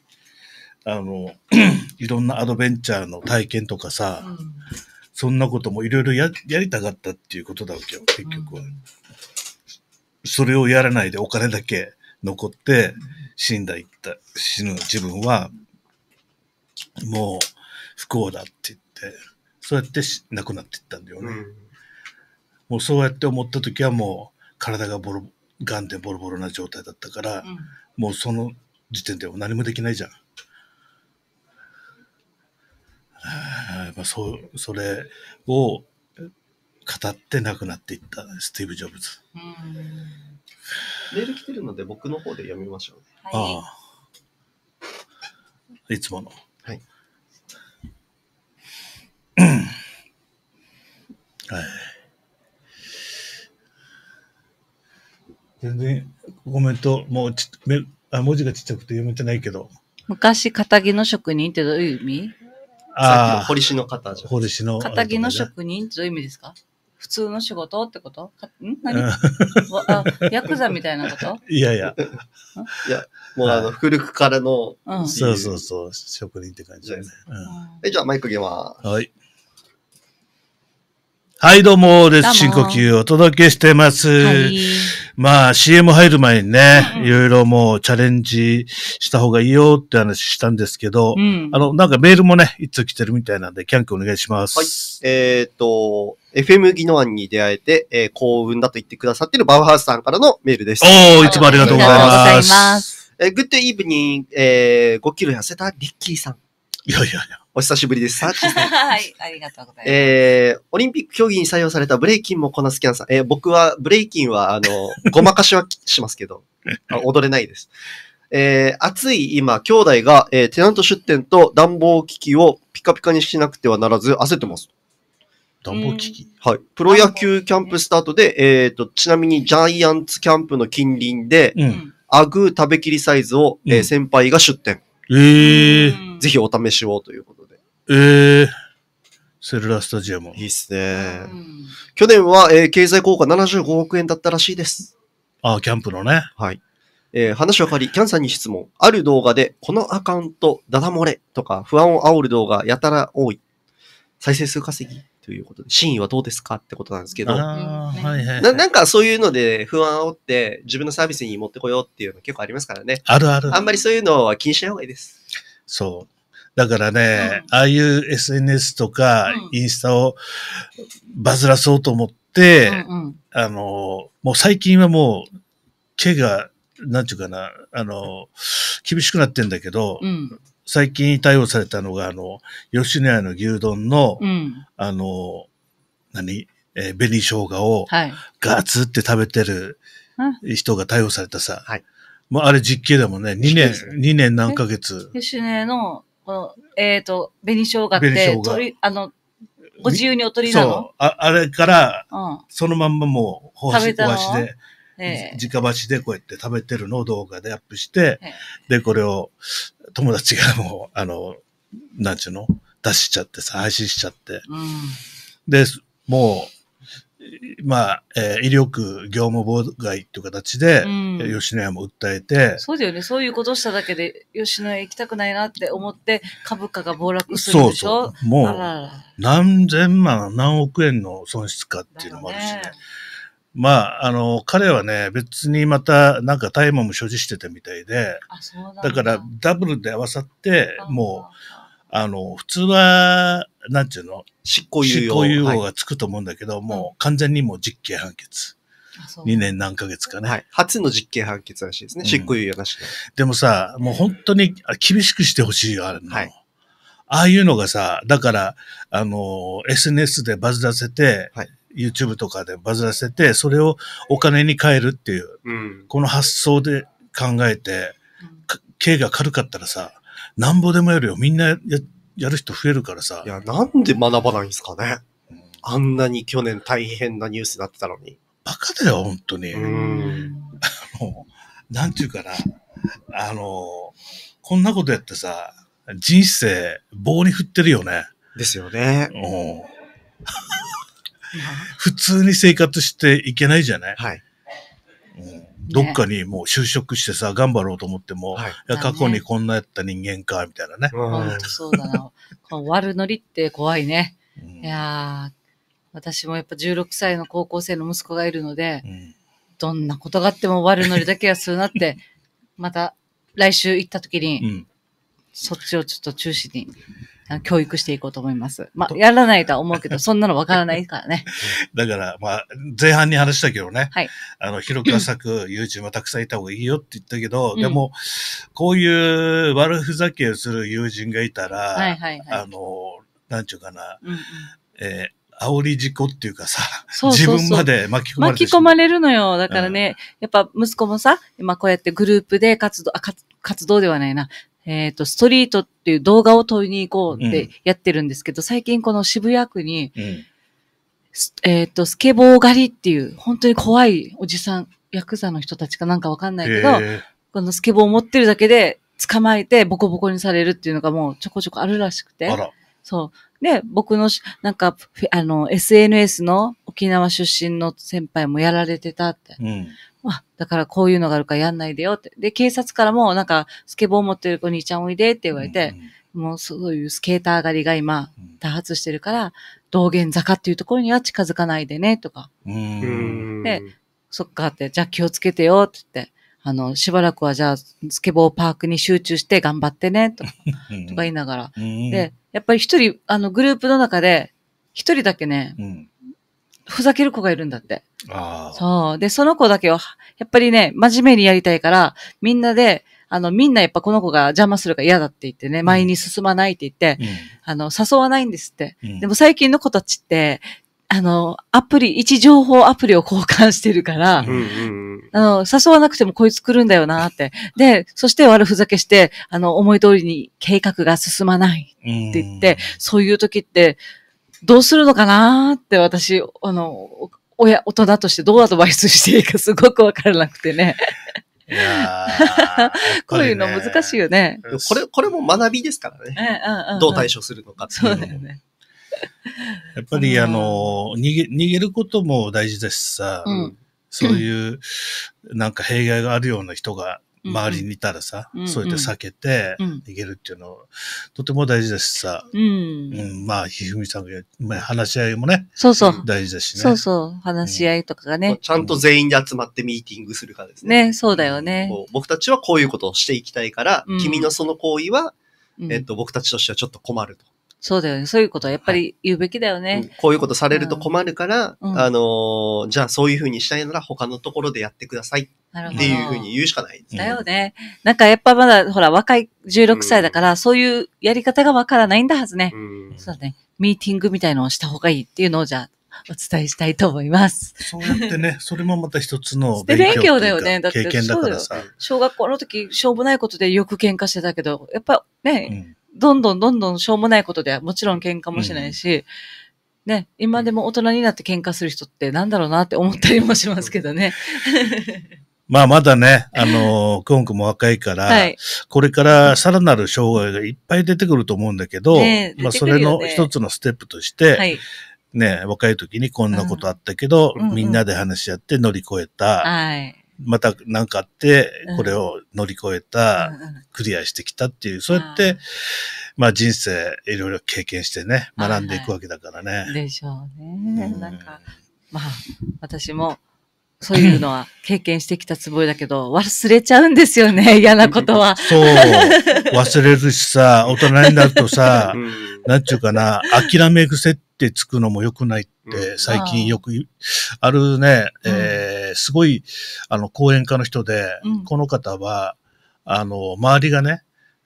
あの、いろんなアドベンチャーの体験とかさ、うん、そんなこともいろいろややりたかったっていうことだわけよ、結局は。うん、それをやらないでお金だけ残って死んだいった、死ぬ自分は、もう不幸だって言って、そうやってしなくなっていったんだよね。うん、もうそうやって思った時はもう体がボロ、がんでボロボロな状態だったから、うん、もうその時点では何もできないじゃん。あまあ、そう、それを語って亡くなっていったスティーブ・ジョブズ。メール来てるので僕の方で読みましょうね。はい、ああ。いつもの。はい。全然コメント、もうちめあ文字がちっちゃくて読めてないけど。昔、片木の職人ってどういう意味ああ。堀市の方じゃん。堀市の。片木の職人ってどういう意味ですか普通の仕事ってことん何あヤクザみたいなこと いやいや。いや、もうあの、古くからの、うん、そうそうそう、職人って感じだよね。うん、えじゃあ、マイクげます。はい。はい、どうも、レッツ深呼吸をお届けしてます。はい、まあ、CM 入る前にね、いろいろもうチャレンジした方がいいよって話したんですけど、うん、あの、なんかメールもね、いつ来てるみたいなんで、キャンクお願いします。はい。えー、っと、FM 技能案に出会えて、えー、幸運だと言ってくださってるバウハウスさんからのメールです。おー、いつもありがとうございます。ありがとうございます。えー、グッドイーブニンえー、5キロ痩せたリッキーさん。いやいやいや。お久しぶりです。サーチさん。はい、ありがとうございます。えー、オリンピック競技に採用されたブレイキンもこなすキャンさん。えー、僕は、ブレイキンは、あの、ごまかしはしますけど、踊れないです。えー、暑い今、兄弟が、えー、テナント出店と暖房機器をピカピカにしなくてはならず、焦ってます。暖房機器はい。プロ野球キャンプスタートで、えっ、ー、と、ちなみにジャイアンツキャンプの近隣で、うん、アグー食べきりサイズを、えー、先輩が出店。ええー、ぜひお試しをということええー、セルラースタジアム。いいっすね。去年は、えー、経済効果75億円だったらしいです。ああ、キャンプのね。はい。えー、話を変わり、キャンさんに質問。ある動画で、このアカウント、ダダ漏れとか、不安を煽る動画、やたら多い。再生数稼ぎということで、真意はどうですかってことなんですけど、ああ、はいはい、ななんかそういうので不安煽って自分のサービスに持ってこようっていうの結構ありますからね。あるある。あんまりそういうのは気にしない方がいいです。そう。だからね、うん、ああいう SNS とか、インスタをバズらそうと思って、うんうん、あの、もう最近はもう、毛が、なんていうかな、あの、厳しくなってんだけど、うん、最近対応されたのが、あの、吉野家の牛丼の、うん、あの、何えー、紅生姜をガツって食べてる人が逮捕されたさ。はい、もうあれ実刑だもんね。2年、2年何ヶ月。吉野のこの、えっ、ー、と、紅生姜って、りあの、ご自由にお取りなのそう。ああれから、うん、そのまんまもう、ほうし、ほしで、えー、直箸でこうやって食べてるのを動画でアップして、で、これを友達がもう、あの、なんちゅうの出しちゃってさ、配信しちゃって。うん、で、もう、まあ、えー、威力業務妨害という形で、うん、吉野家も訴えて。そうだよね。そういうことしただけで、吉野家行きたくないなって思って、株価が暴落するでしょそうそう。もう、何千万、何億円の損失かっていうのもあるしね。まあ、あの、彼はね、別にまた、なんか大麻も所持してたみたいで、だだからダブルで合わさって、もう、あの、普通は、なんていうの執行猶予。執行猶予がつくと思うんだけど、はい、もう完全にもう実刑判決。2年何ヶ月かね、はい。初の実刑判決らしいですね。うん、執行猶予なしでもさ、もう本当に厳しくしてほしいよ、あるの。はい、ああいうのがさ、だから、あの、SNS でバズらせて、はい YouTube とかでバズらせて、それをお金に変えるっていう、うん、この発想で考えて、刑が軽かったらさ、なんぼでもやるよ。みんなややる人増えるからさい。や、なんで学ばないんですかね。あんなに去年大変なニュースになってたのに。バカだよ、本当に。うーん。もう、なんていうかな。あの、こんなことやってさ、人生棒に振ってるよね。ですよね。うん。普通に生活していけないじゃないはい。どっかにもう就職してさ、頑張ろうと思っても、はい、過去にこんなやった人間か、みたいなね。本、当、そうだな。この悪ノリって怖いね。うん、いや私もやっぱ16歳の高校生の息子がいるので、うん、どんなことがあっても悪ノリだけはするなって、また来週行った時に、うん、そっちをちょっと中止に教育していこうと思います。まあ、やらないとは思うけど、そんなのわからないからね。だから、まあ、前半に話したけどね、はい、あの、広く浅く友人はたくさんいた方がいいよって言ったけど、うん、でも、こういう悪ふざけをする友人がいたら、はいはいはい、あの、なんちゅうかな、うんえー煽り事故っていうかさそうそうそう、自分まで巻き込まれ巻き込まれるのよ。だからね、うん、やっぱ息子もさ、今こうやってグループで活動、あ、活動ではないな。えっ、ー、と、ストリートっていう動画を撮りに行こうってやってるんですけど、うん、最近この渋谷区に、うん、えっ、ー、と、スケボー狩りっていう、本当に怖いおじさん、ヤクザの人たちかなんかわかんないけど、このスケボーを持ってるだけで捕まえてボコボコにされるっていうのがもうちょこちょこあるらしくて。そう。で、僕の、なんか、あの、SNS の沖縄出身の先輩もやられてたって。うん、あ、だからこういうのがあるからやんないでよって。で、警察からもなんか、スケボー持ってる子兄ちゃんおいでって言われて、うんうん、もうそういうスケーター狩りが今、多発してるから、道玄坂っていうところには近づかないでね、とか。で、そっかって、じゃあ気をつけてよって言って。あの、しばらくはじゃあ、スケボーパークに集中して頑張ってね、とか、とか言いながら。で、やっぱり一人、あの、グループの中で、一人だけね、うん、ふざける子がいるんだって。そう。で、その子だけを、やっぱりね、真面目にやりたいから、みんなで、あの、みんなやっぱこの子が邪魔するから嫌だって言ってね、前に進まないって言って、うん、あの、誘わないんですって。うん、でも最近の子たちって、あの、アプリ、位置情報アプリを交換してるから、うんうん、あの、誘わなくてもこいつ来るんだよなって。で、そして悪ふざけして、あの、思い通りに計画が進まないって言って、うん、そういう時って、どうするのかなって私、あの、親、大人としてどうアドバイスしていいかすごくわからなくてね。いやこういうの難しいよね。これ、これも学びですからね。うんうん、どう対処するのかっていう。そうだよね。やっぱりあの、逃げ、逃げることも大事でしさ、うん、そういう、なんか弊害があるような人が周りにいたらさ、うんうん、そうやって避けて逃げるっていうの、とても大事だしさ、うん、うん、まあ、ひふみさんが、まあ、話し合いもね、そうそう。大事だしね。そうそう。話し合いとかがね、ちゃんと全員で集まってミーティングするかですね。ね、そうだよね。僕たちはこういうことをしていきたいから、君のその行為は、えっと、僕たちとしてはちょっと困ると。そうだよね。そういうことはやっぱり言うべきだよね。うんこういうことされると困るから、うんあのーじゃあそういうふうにしたいなら他のところでやってくださいなるほど。っていうふうに言うしかないですね。だよね。なんかやっぱまだ、ほら、若い16歳だから、そういうやり方がわからないんだはずね。うんそうだね。ミーティングみたいのをした方がいいっていうのをじゃあ、お伝えしたいと思います。そうやってね、それもまた一つの勉強勉強だよねだって経験だからさ。小学校の時、しょうもないことでよく喧嘩してたけど、やっぱね、うんどんどんどんどんしょうもないことではもちろん喧嘩もしないし、うん、ね、今でも大人になって喧嘩する人ってなんだろうなって思ったりもしますけどね。まあまだね、あのー、クオン君も若いから、はい、これからさらなる障害がいっぱい出てくると思うんだけど、ねね、まあそれの一つのステップとして、はい、ね、若い時にこんなことあったけど、うん、みんなで話し合って乗り越えた。はいまた何かあって、これを乗り越えた、クリアしてきたっていう、そうやって、まあ人生いろいろ経験してね、学んでいくわけだからね。でしょうね。なんか、まあ、私も、そういうのは 経験してきたつもりだけど、忘れちゃうんですよね、嫌なことは。そう。忘れるしさ、大人になるとさ、なんちゅうかな、諦め癖っってつくのも良くないって最近よく、あるね、えすごい、あの、講演家の人で、この方は、あの、周りがね、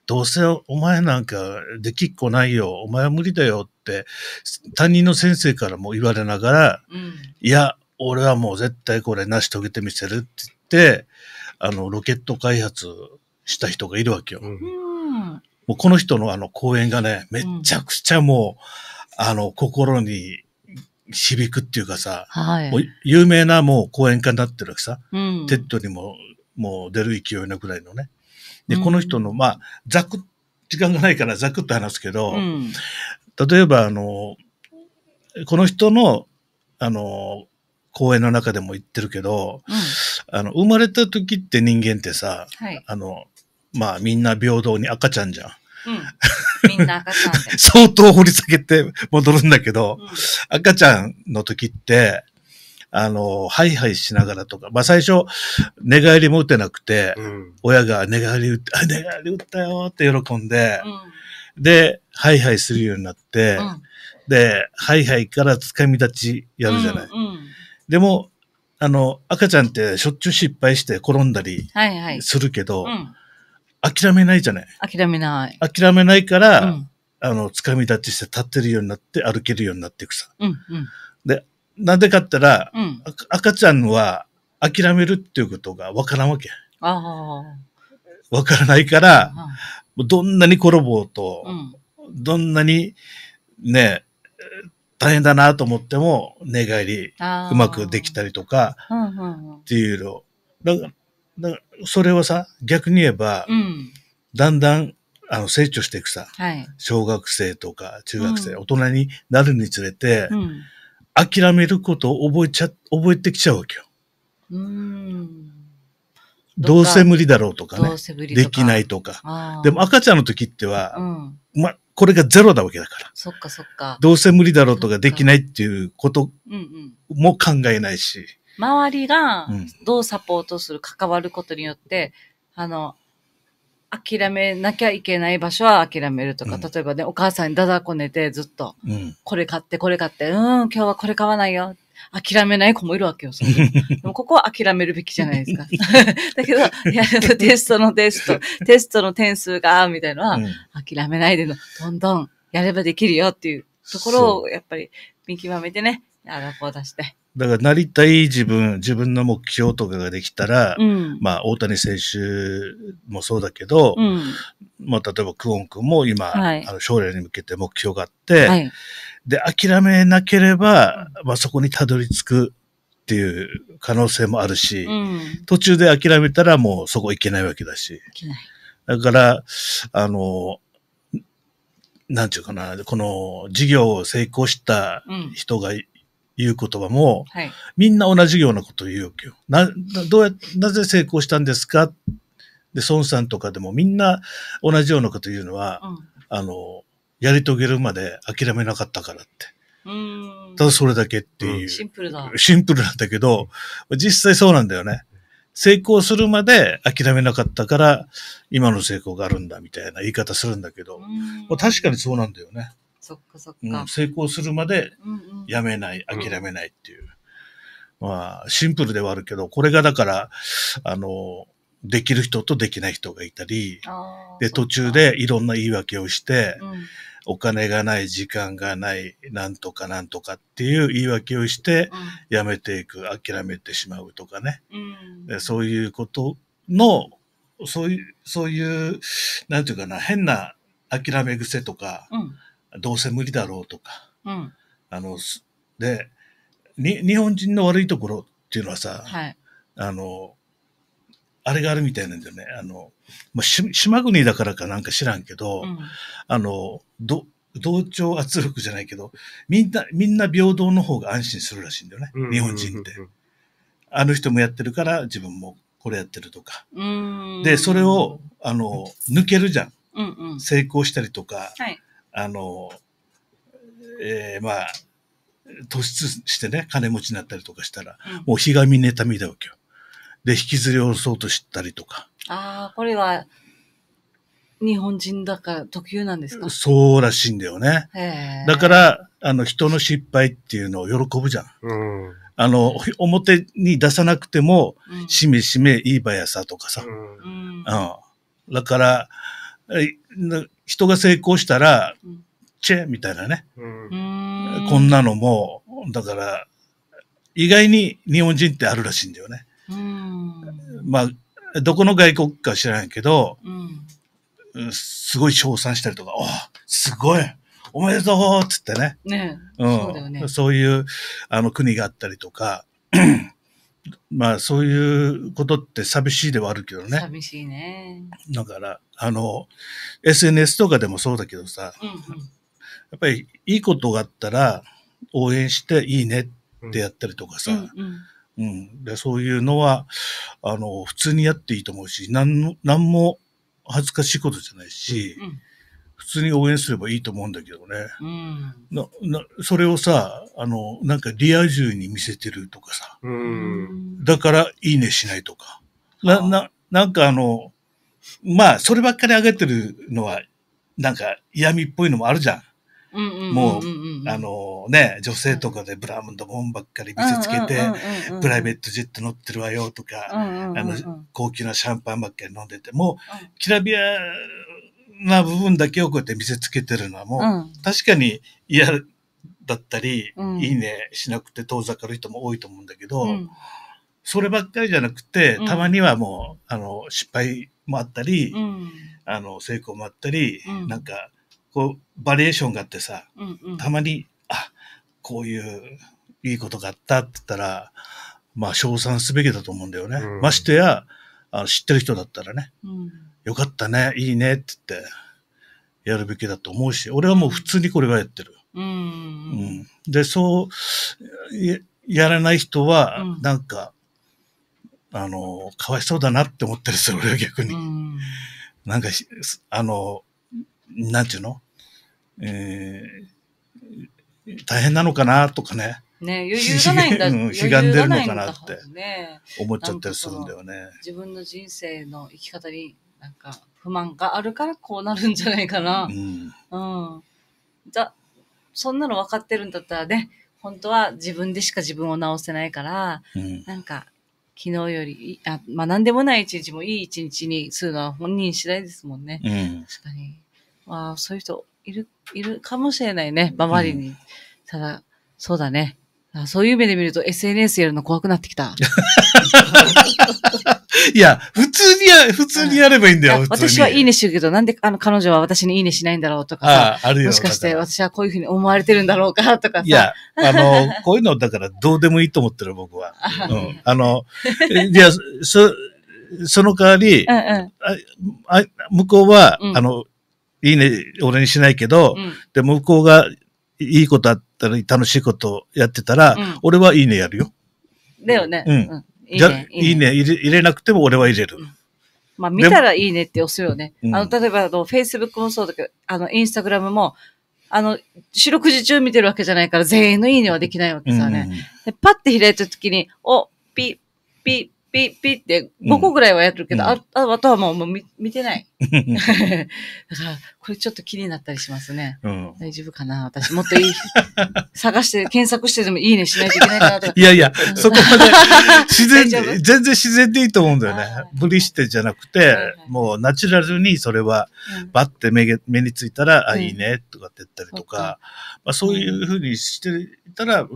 どうせお前なんかできっこないよ、お前は無理だよって担任の先生からも言われながら、いや、俺はもう絶対これ成し遂げてみせるって言って、あの、ロケット開発した人がいるわけよ。もうこの人のあの講演がね、めちゃくちゃもう、あの、心に響くっていうかさ、はい、有名なもう講演家になってるわけさ、うん、テッドにももう出る勢いなくらいのね。で、この人の、まあ、ざく、時間がないからざくっと話すけど、うん、例えば、あの、この人の、あの、講演の中でも言ってるけど、うん、あの、生まれた時って人間ってさ、はい、あの、まあみんな平等に赤ちゃんじゃん。みんな赤ちゃん 相当掘り下げて戻るんだけど、うん、赤ちゃんの時って、あの、ハイハイしながらとか、まあ最初、寝返りも打てなくて、うん、親が寝返り打った、寝返り打ったよって喜んで、で、ハイハイするようになって、で、ハイハイから掴み立ちやるじゃない。うんうん、でも、あの、赤ちゃんってしょっちゅう失敗して転んだりするけど、はいはいうん、諦めないじゃない。諦めない。諦めないから、うん、あの、掴み立ちして立ってるようになって歩けるようになっていくさ。うんうん、で、なんでかったら、うん、赤ちゃんは諦めるっていうことがわからんわけ。わからないから、うん、どんなに転ぼうと、どんなにね、大変だなと思っても、寝返り、うまくできたりとか、っていうの。だから、だからそれはさ、逆に言えば、うん、だんだんあの成長していくさ、はい、小学生とか中学生、うん、大人になるにつれて、うん、諦めることを覚えちゃ、覚えてきちゃうわけよ。うんどうせ無理だろうとかね。できないとか。でも赤ちゃんの時っては、うん、ま、これがゼロなわけだから。そっかそっか。どうせ無理だろうとかできないっていうことも考えないし。周りがどうサポートする、関わることによって、あの、諦めなきゃいけない場所は諦めるとか、例えばね、お母さんにだだこねてずっと、これ買って、これ買って、うん、今日はこれ買わないよ。諦めない子もいるわけよ。でもここは諦めるべきじゃないですか。だけど、いや、テストのテスト、テストの点数が、みたいなのは、諦めないでの、どんどんやればできるよっていうところを、やっぱり見極めてね、あらこを出して。だから、なりたい自分、自分の目標とかができたら、うん、まあ、大谷選手もそうだけど、うん、まあ、例えば、クオン君も今、はい、あの将来に向けて目標があって、はい、で、諦めなければ、まあ、そこにたどり着くっていう可能性もあるし、うん、途中で諦めたらもうそこ行けないわけだし。だから、あの、なんちゅうかな、この事業を成功した人がいう言葉も、はい、みんな同じようなことを言うわけよ。な、どうや、なぜ成功したんですかで、孫さんとかでもみんな同じようなこと言うのは、うん、あの、やり遂げるまで諦めなかったからって。ただそれだけっていう、うん、シンプルだ。シンプルなんだけど、実際そうなんだよね。成功するまで諦めなかったから、今の成功があるんだみたいな言い方するんだけど、まあ、確かにそうなんだよね。そっかそっか、うん、成功するまでやめない、うんうん、諦めないっていう。まあ、シンプルではあるけど、これがだから、あの、できる人とできない人がいたり、で、途中でいろんな言い訳をして、うん、お金がない、時間がない、なんとかなんとかっていう言い訳をして、やめていく、諦めてしまうとかね、うん、そういうことの、そういう、そういう、なんていうかな、変な諦め癖とか、どうせ無理だろうとか、うん、あので日本人の悪いところっていうのはさ、はい、あのあれがあるみたいなんだよねあの、まあ、島国だからかなんか知らんけど、うん、あのど同調圧力じゃないけどみんなみんな平等の方が安心するらしいんだよね、うん、日本人って。あの人もやってるから自分もこれやってるとか。でそれをあの抜けるじゃん、うんうん、成功したりとか。はいあの、えー、まあ、突出してね、金持ちになったりとかしたら、うん、もうひがみ妬みだわけよ。で、引きずり下ろそうとしたりとか。ああ、これは、日本人だから特有なんですかそうらしいんだよね。だから、あの、人の失敗っていうのを喜ぶじゃん。うん、あの、表に出さなくても、うん、しめしめいいばやさとかさ。うん、うん、だから、人が成功したら、チェみたいなね、こんなのも、だから、意外に日本人ってあるらしいんだよね。まあ、どこの外国か知らないけど、うん、すごい称賛したりとか、おすごいおめでとうっつってね。ね、うん、そうだよね。そういう、あの、国があったりとか、まあそういうことって寂しいではあるけどね。寂しいね。だから、あの、SNS とかでもそうだけどさ、うんうん、やっぱりいいことがあったら応援していいねってやったりとかさ、うん、うん、でそういうのは、あの、普通にやっていいと思うし、なんなんも恥ずかしいことじゃないし、うんうん普通に応援すればいいと思うんだけどね。うん、ななそれをさ、あの、なんかリア充に見せてるとかさ。うん、だから、いいねしないとか。な、な、なんかあの、まあ、そればっかり上げてるのは、なんか嫌味っぽいのもあるじゃん。もう、あのね、女性とかでブラームンドボンばっかり見せつけて、プライベートジェット乗ってるわよとか、高級なシャンパンばっかり飲んでて、もう、きらびやな部分だけをこうやって見せつけてるのはもう、うん、確かに嫌だったり、うん、いいねしなくて遠ざかる人も多いと思うんだけど、うん、そればっかりじゃなくて、たまにはもう、あの、失敗もあったり、あの、成功もあったり、なんか、こう、バリエーションがあってさ、うんうん、たまに、あ、こういういいことがあったって言ったら、まあ、称賛すべきだと思うんだよね。ましてや、あの知ってる人だったらね。よかったね、いいねって言って、やるべきだと思うし、俺はもう普通にこれはやってる。うん、で、そうや、やらない人は、なんか、うん、あの、かわいそうだなって思ったりする、俺は逆に。ん、なんか、あの、なんていうのえー、大変なのかなとかね。ね、余裕がないんだ。うん、悲願でるのかなって思っちゃったりするんだよね。自分の人生の生き方になんか不満があるからこうなるんじゃないかな。うん。うん、じゃ、そんなの分かってるんだったらね、本当は自分でしか自分を直せないから、うん、なんか、昨日より、あ、まあ、なんでもない一日もいい一日にするのは本人次第ですもんね。うん、確かに。まあ、そういう人いる、いるかもしれないね、周りに。うん、ただ、そうだね。そういう目で見ると SNS やるの怖くなってきた。いや、普通にや、普通にやればいいんだよ、私はいいねしてるけど、なんであの彼女は私にいいねしないんだろうとかさ、ああるよもしかして私はこういうふうに思われてるんだろうかとかさ。いや、あの、こういうのだからどうでもいいと思ってる僕は。うん、あの、いや、そ、その代わり、うんうん、あ向こうは、うん、あの、いいね、俺にしないけど、うん、で、向こうがいいことあって、ったり楽しいことやってたら、うん、俺はいいねやるよ。だよね。うん。じゃ、いいね入れ入れなくても俺は入れる。まあ見たらいいねって押すよね。あの、例えばあの、Facebook もそうだけど、あの、Instagram も、あの、四六時中見てるわけじゃないから全員のいいねはできないわけさね。うん、でパッて開いた時に、お、ピッ、ピッ、ピッピッって5個ぐらいはやってるけど、うん、ああとはもうもう見見てない。だから、これちょっと気になったりしますね。うん、大丈夫かな私もっといい、探して、検索してでもいいねしないといけないかなとか。いやいや、そこまで、自然、全然自然でいいと思うんだよね。無理してじゃなくて、はいはい、もうナチュラルにそれは、バッて目目についたら、うん、あ、いいね、とかって言ったりとか、まあそういうふうにしていたら、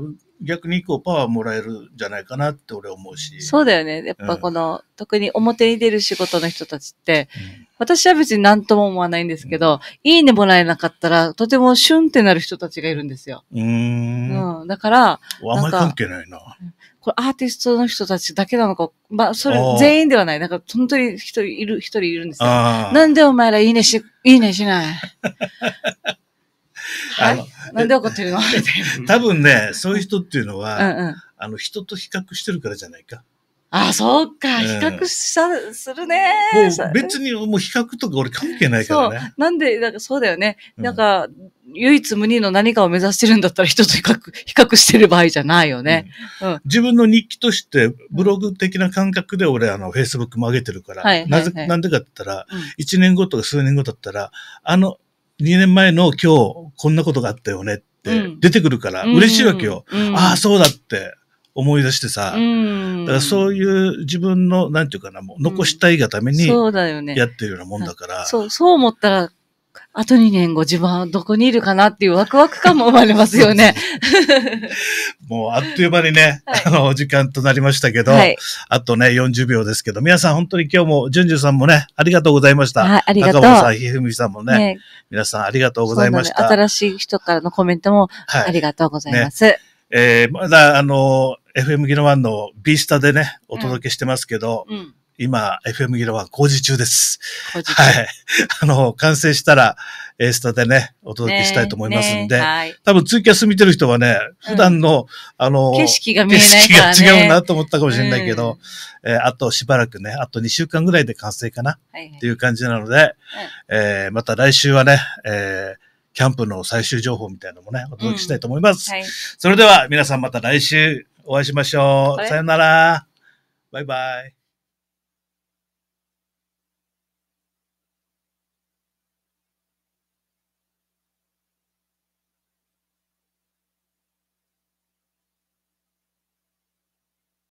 逆にこうパワーもらえるんじゃないかなって俺は思うし。そうだよね。やっぱこの、うん、特に表に出る仕事の人たちって、うん、私は別に何とも思わないんですけど、うん、いいねもらえなかったら、とてもシュンってなる人たちがいるんですよ。うん。うん。だから、あんまり関係ないな。これアーティストの人たちだけなのか、まあ、それ全員ではない。なんか、本当に一人いる、一人いるんですよ。なんでお前らいいねし、いいねしない。あの、なんで怒ってるの多分ね、そういう人っていうのは、うんうん、あの、人と比較してるからじゃないか。ああ、そうか、比較した、うん、するね。もう別にもう比較とか俺関係ないからね。そう。なんで、なんかそうだよね。ん、なんか、唯一無二の何かを目指してるんだったら人と比較、比較してる場合じゃないよね。うん、うん、自分の日記として、ブログ的な感覚で俺、あの、Facebook も上げてるから、はいはいはい、なぜ、なんでかって言ったら、1年後とか数年後だったら、あの、2年前の今日、こんなことがあったよねって出てくるから、嬉しいわけよ。ああ、そうだって思い出してさ。だからそういう自分の、なんていうかな、もう残したいがために、やってるようなもんだから。そう、そう思ったら、あと2年後自分はどこにいるかなっていうワクワク感も生まれますよね。もうあっという間にね、はい、あの、時間となりましたけど、はい、あとね、40秒ですけど、皆さん本当に今日も、じゅんじゅさんもね、ありがとうございました。はい、ありがとう。ござい中さん、ひふみさんもね、ね、皆さんありがとうございました。ね、新しい人からのコメントも、ありがとうございます。はいね、えー、まだあの、FM ギノワンの B スタでね、お届けしてますけど、うんうん今、FM ギロは工事中です。はい。あの、完成したら、エースタでね、お届けしたいと思いますんで、ねねはい、多分ツイキャス見てる人はね、普段の、うん、あの、景色が見えないから、ね、景色が違うなと思ったかもしれないけど、うん、えー、あとしばらくね、あと2週間ぐらいで完成かな、はいっていう感じなので、はい、えー、また来週はね、えー、キャンプの最終情報みたいなのもね、お届けしたいと思います。うんはい、それでは皆さんまた来週お会いしましょう。さよなら。バイバイ。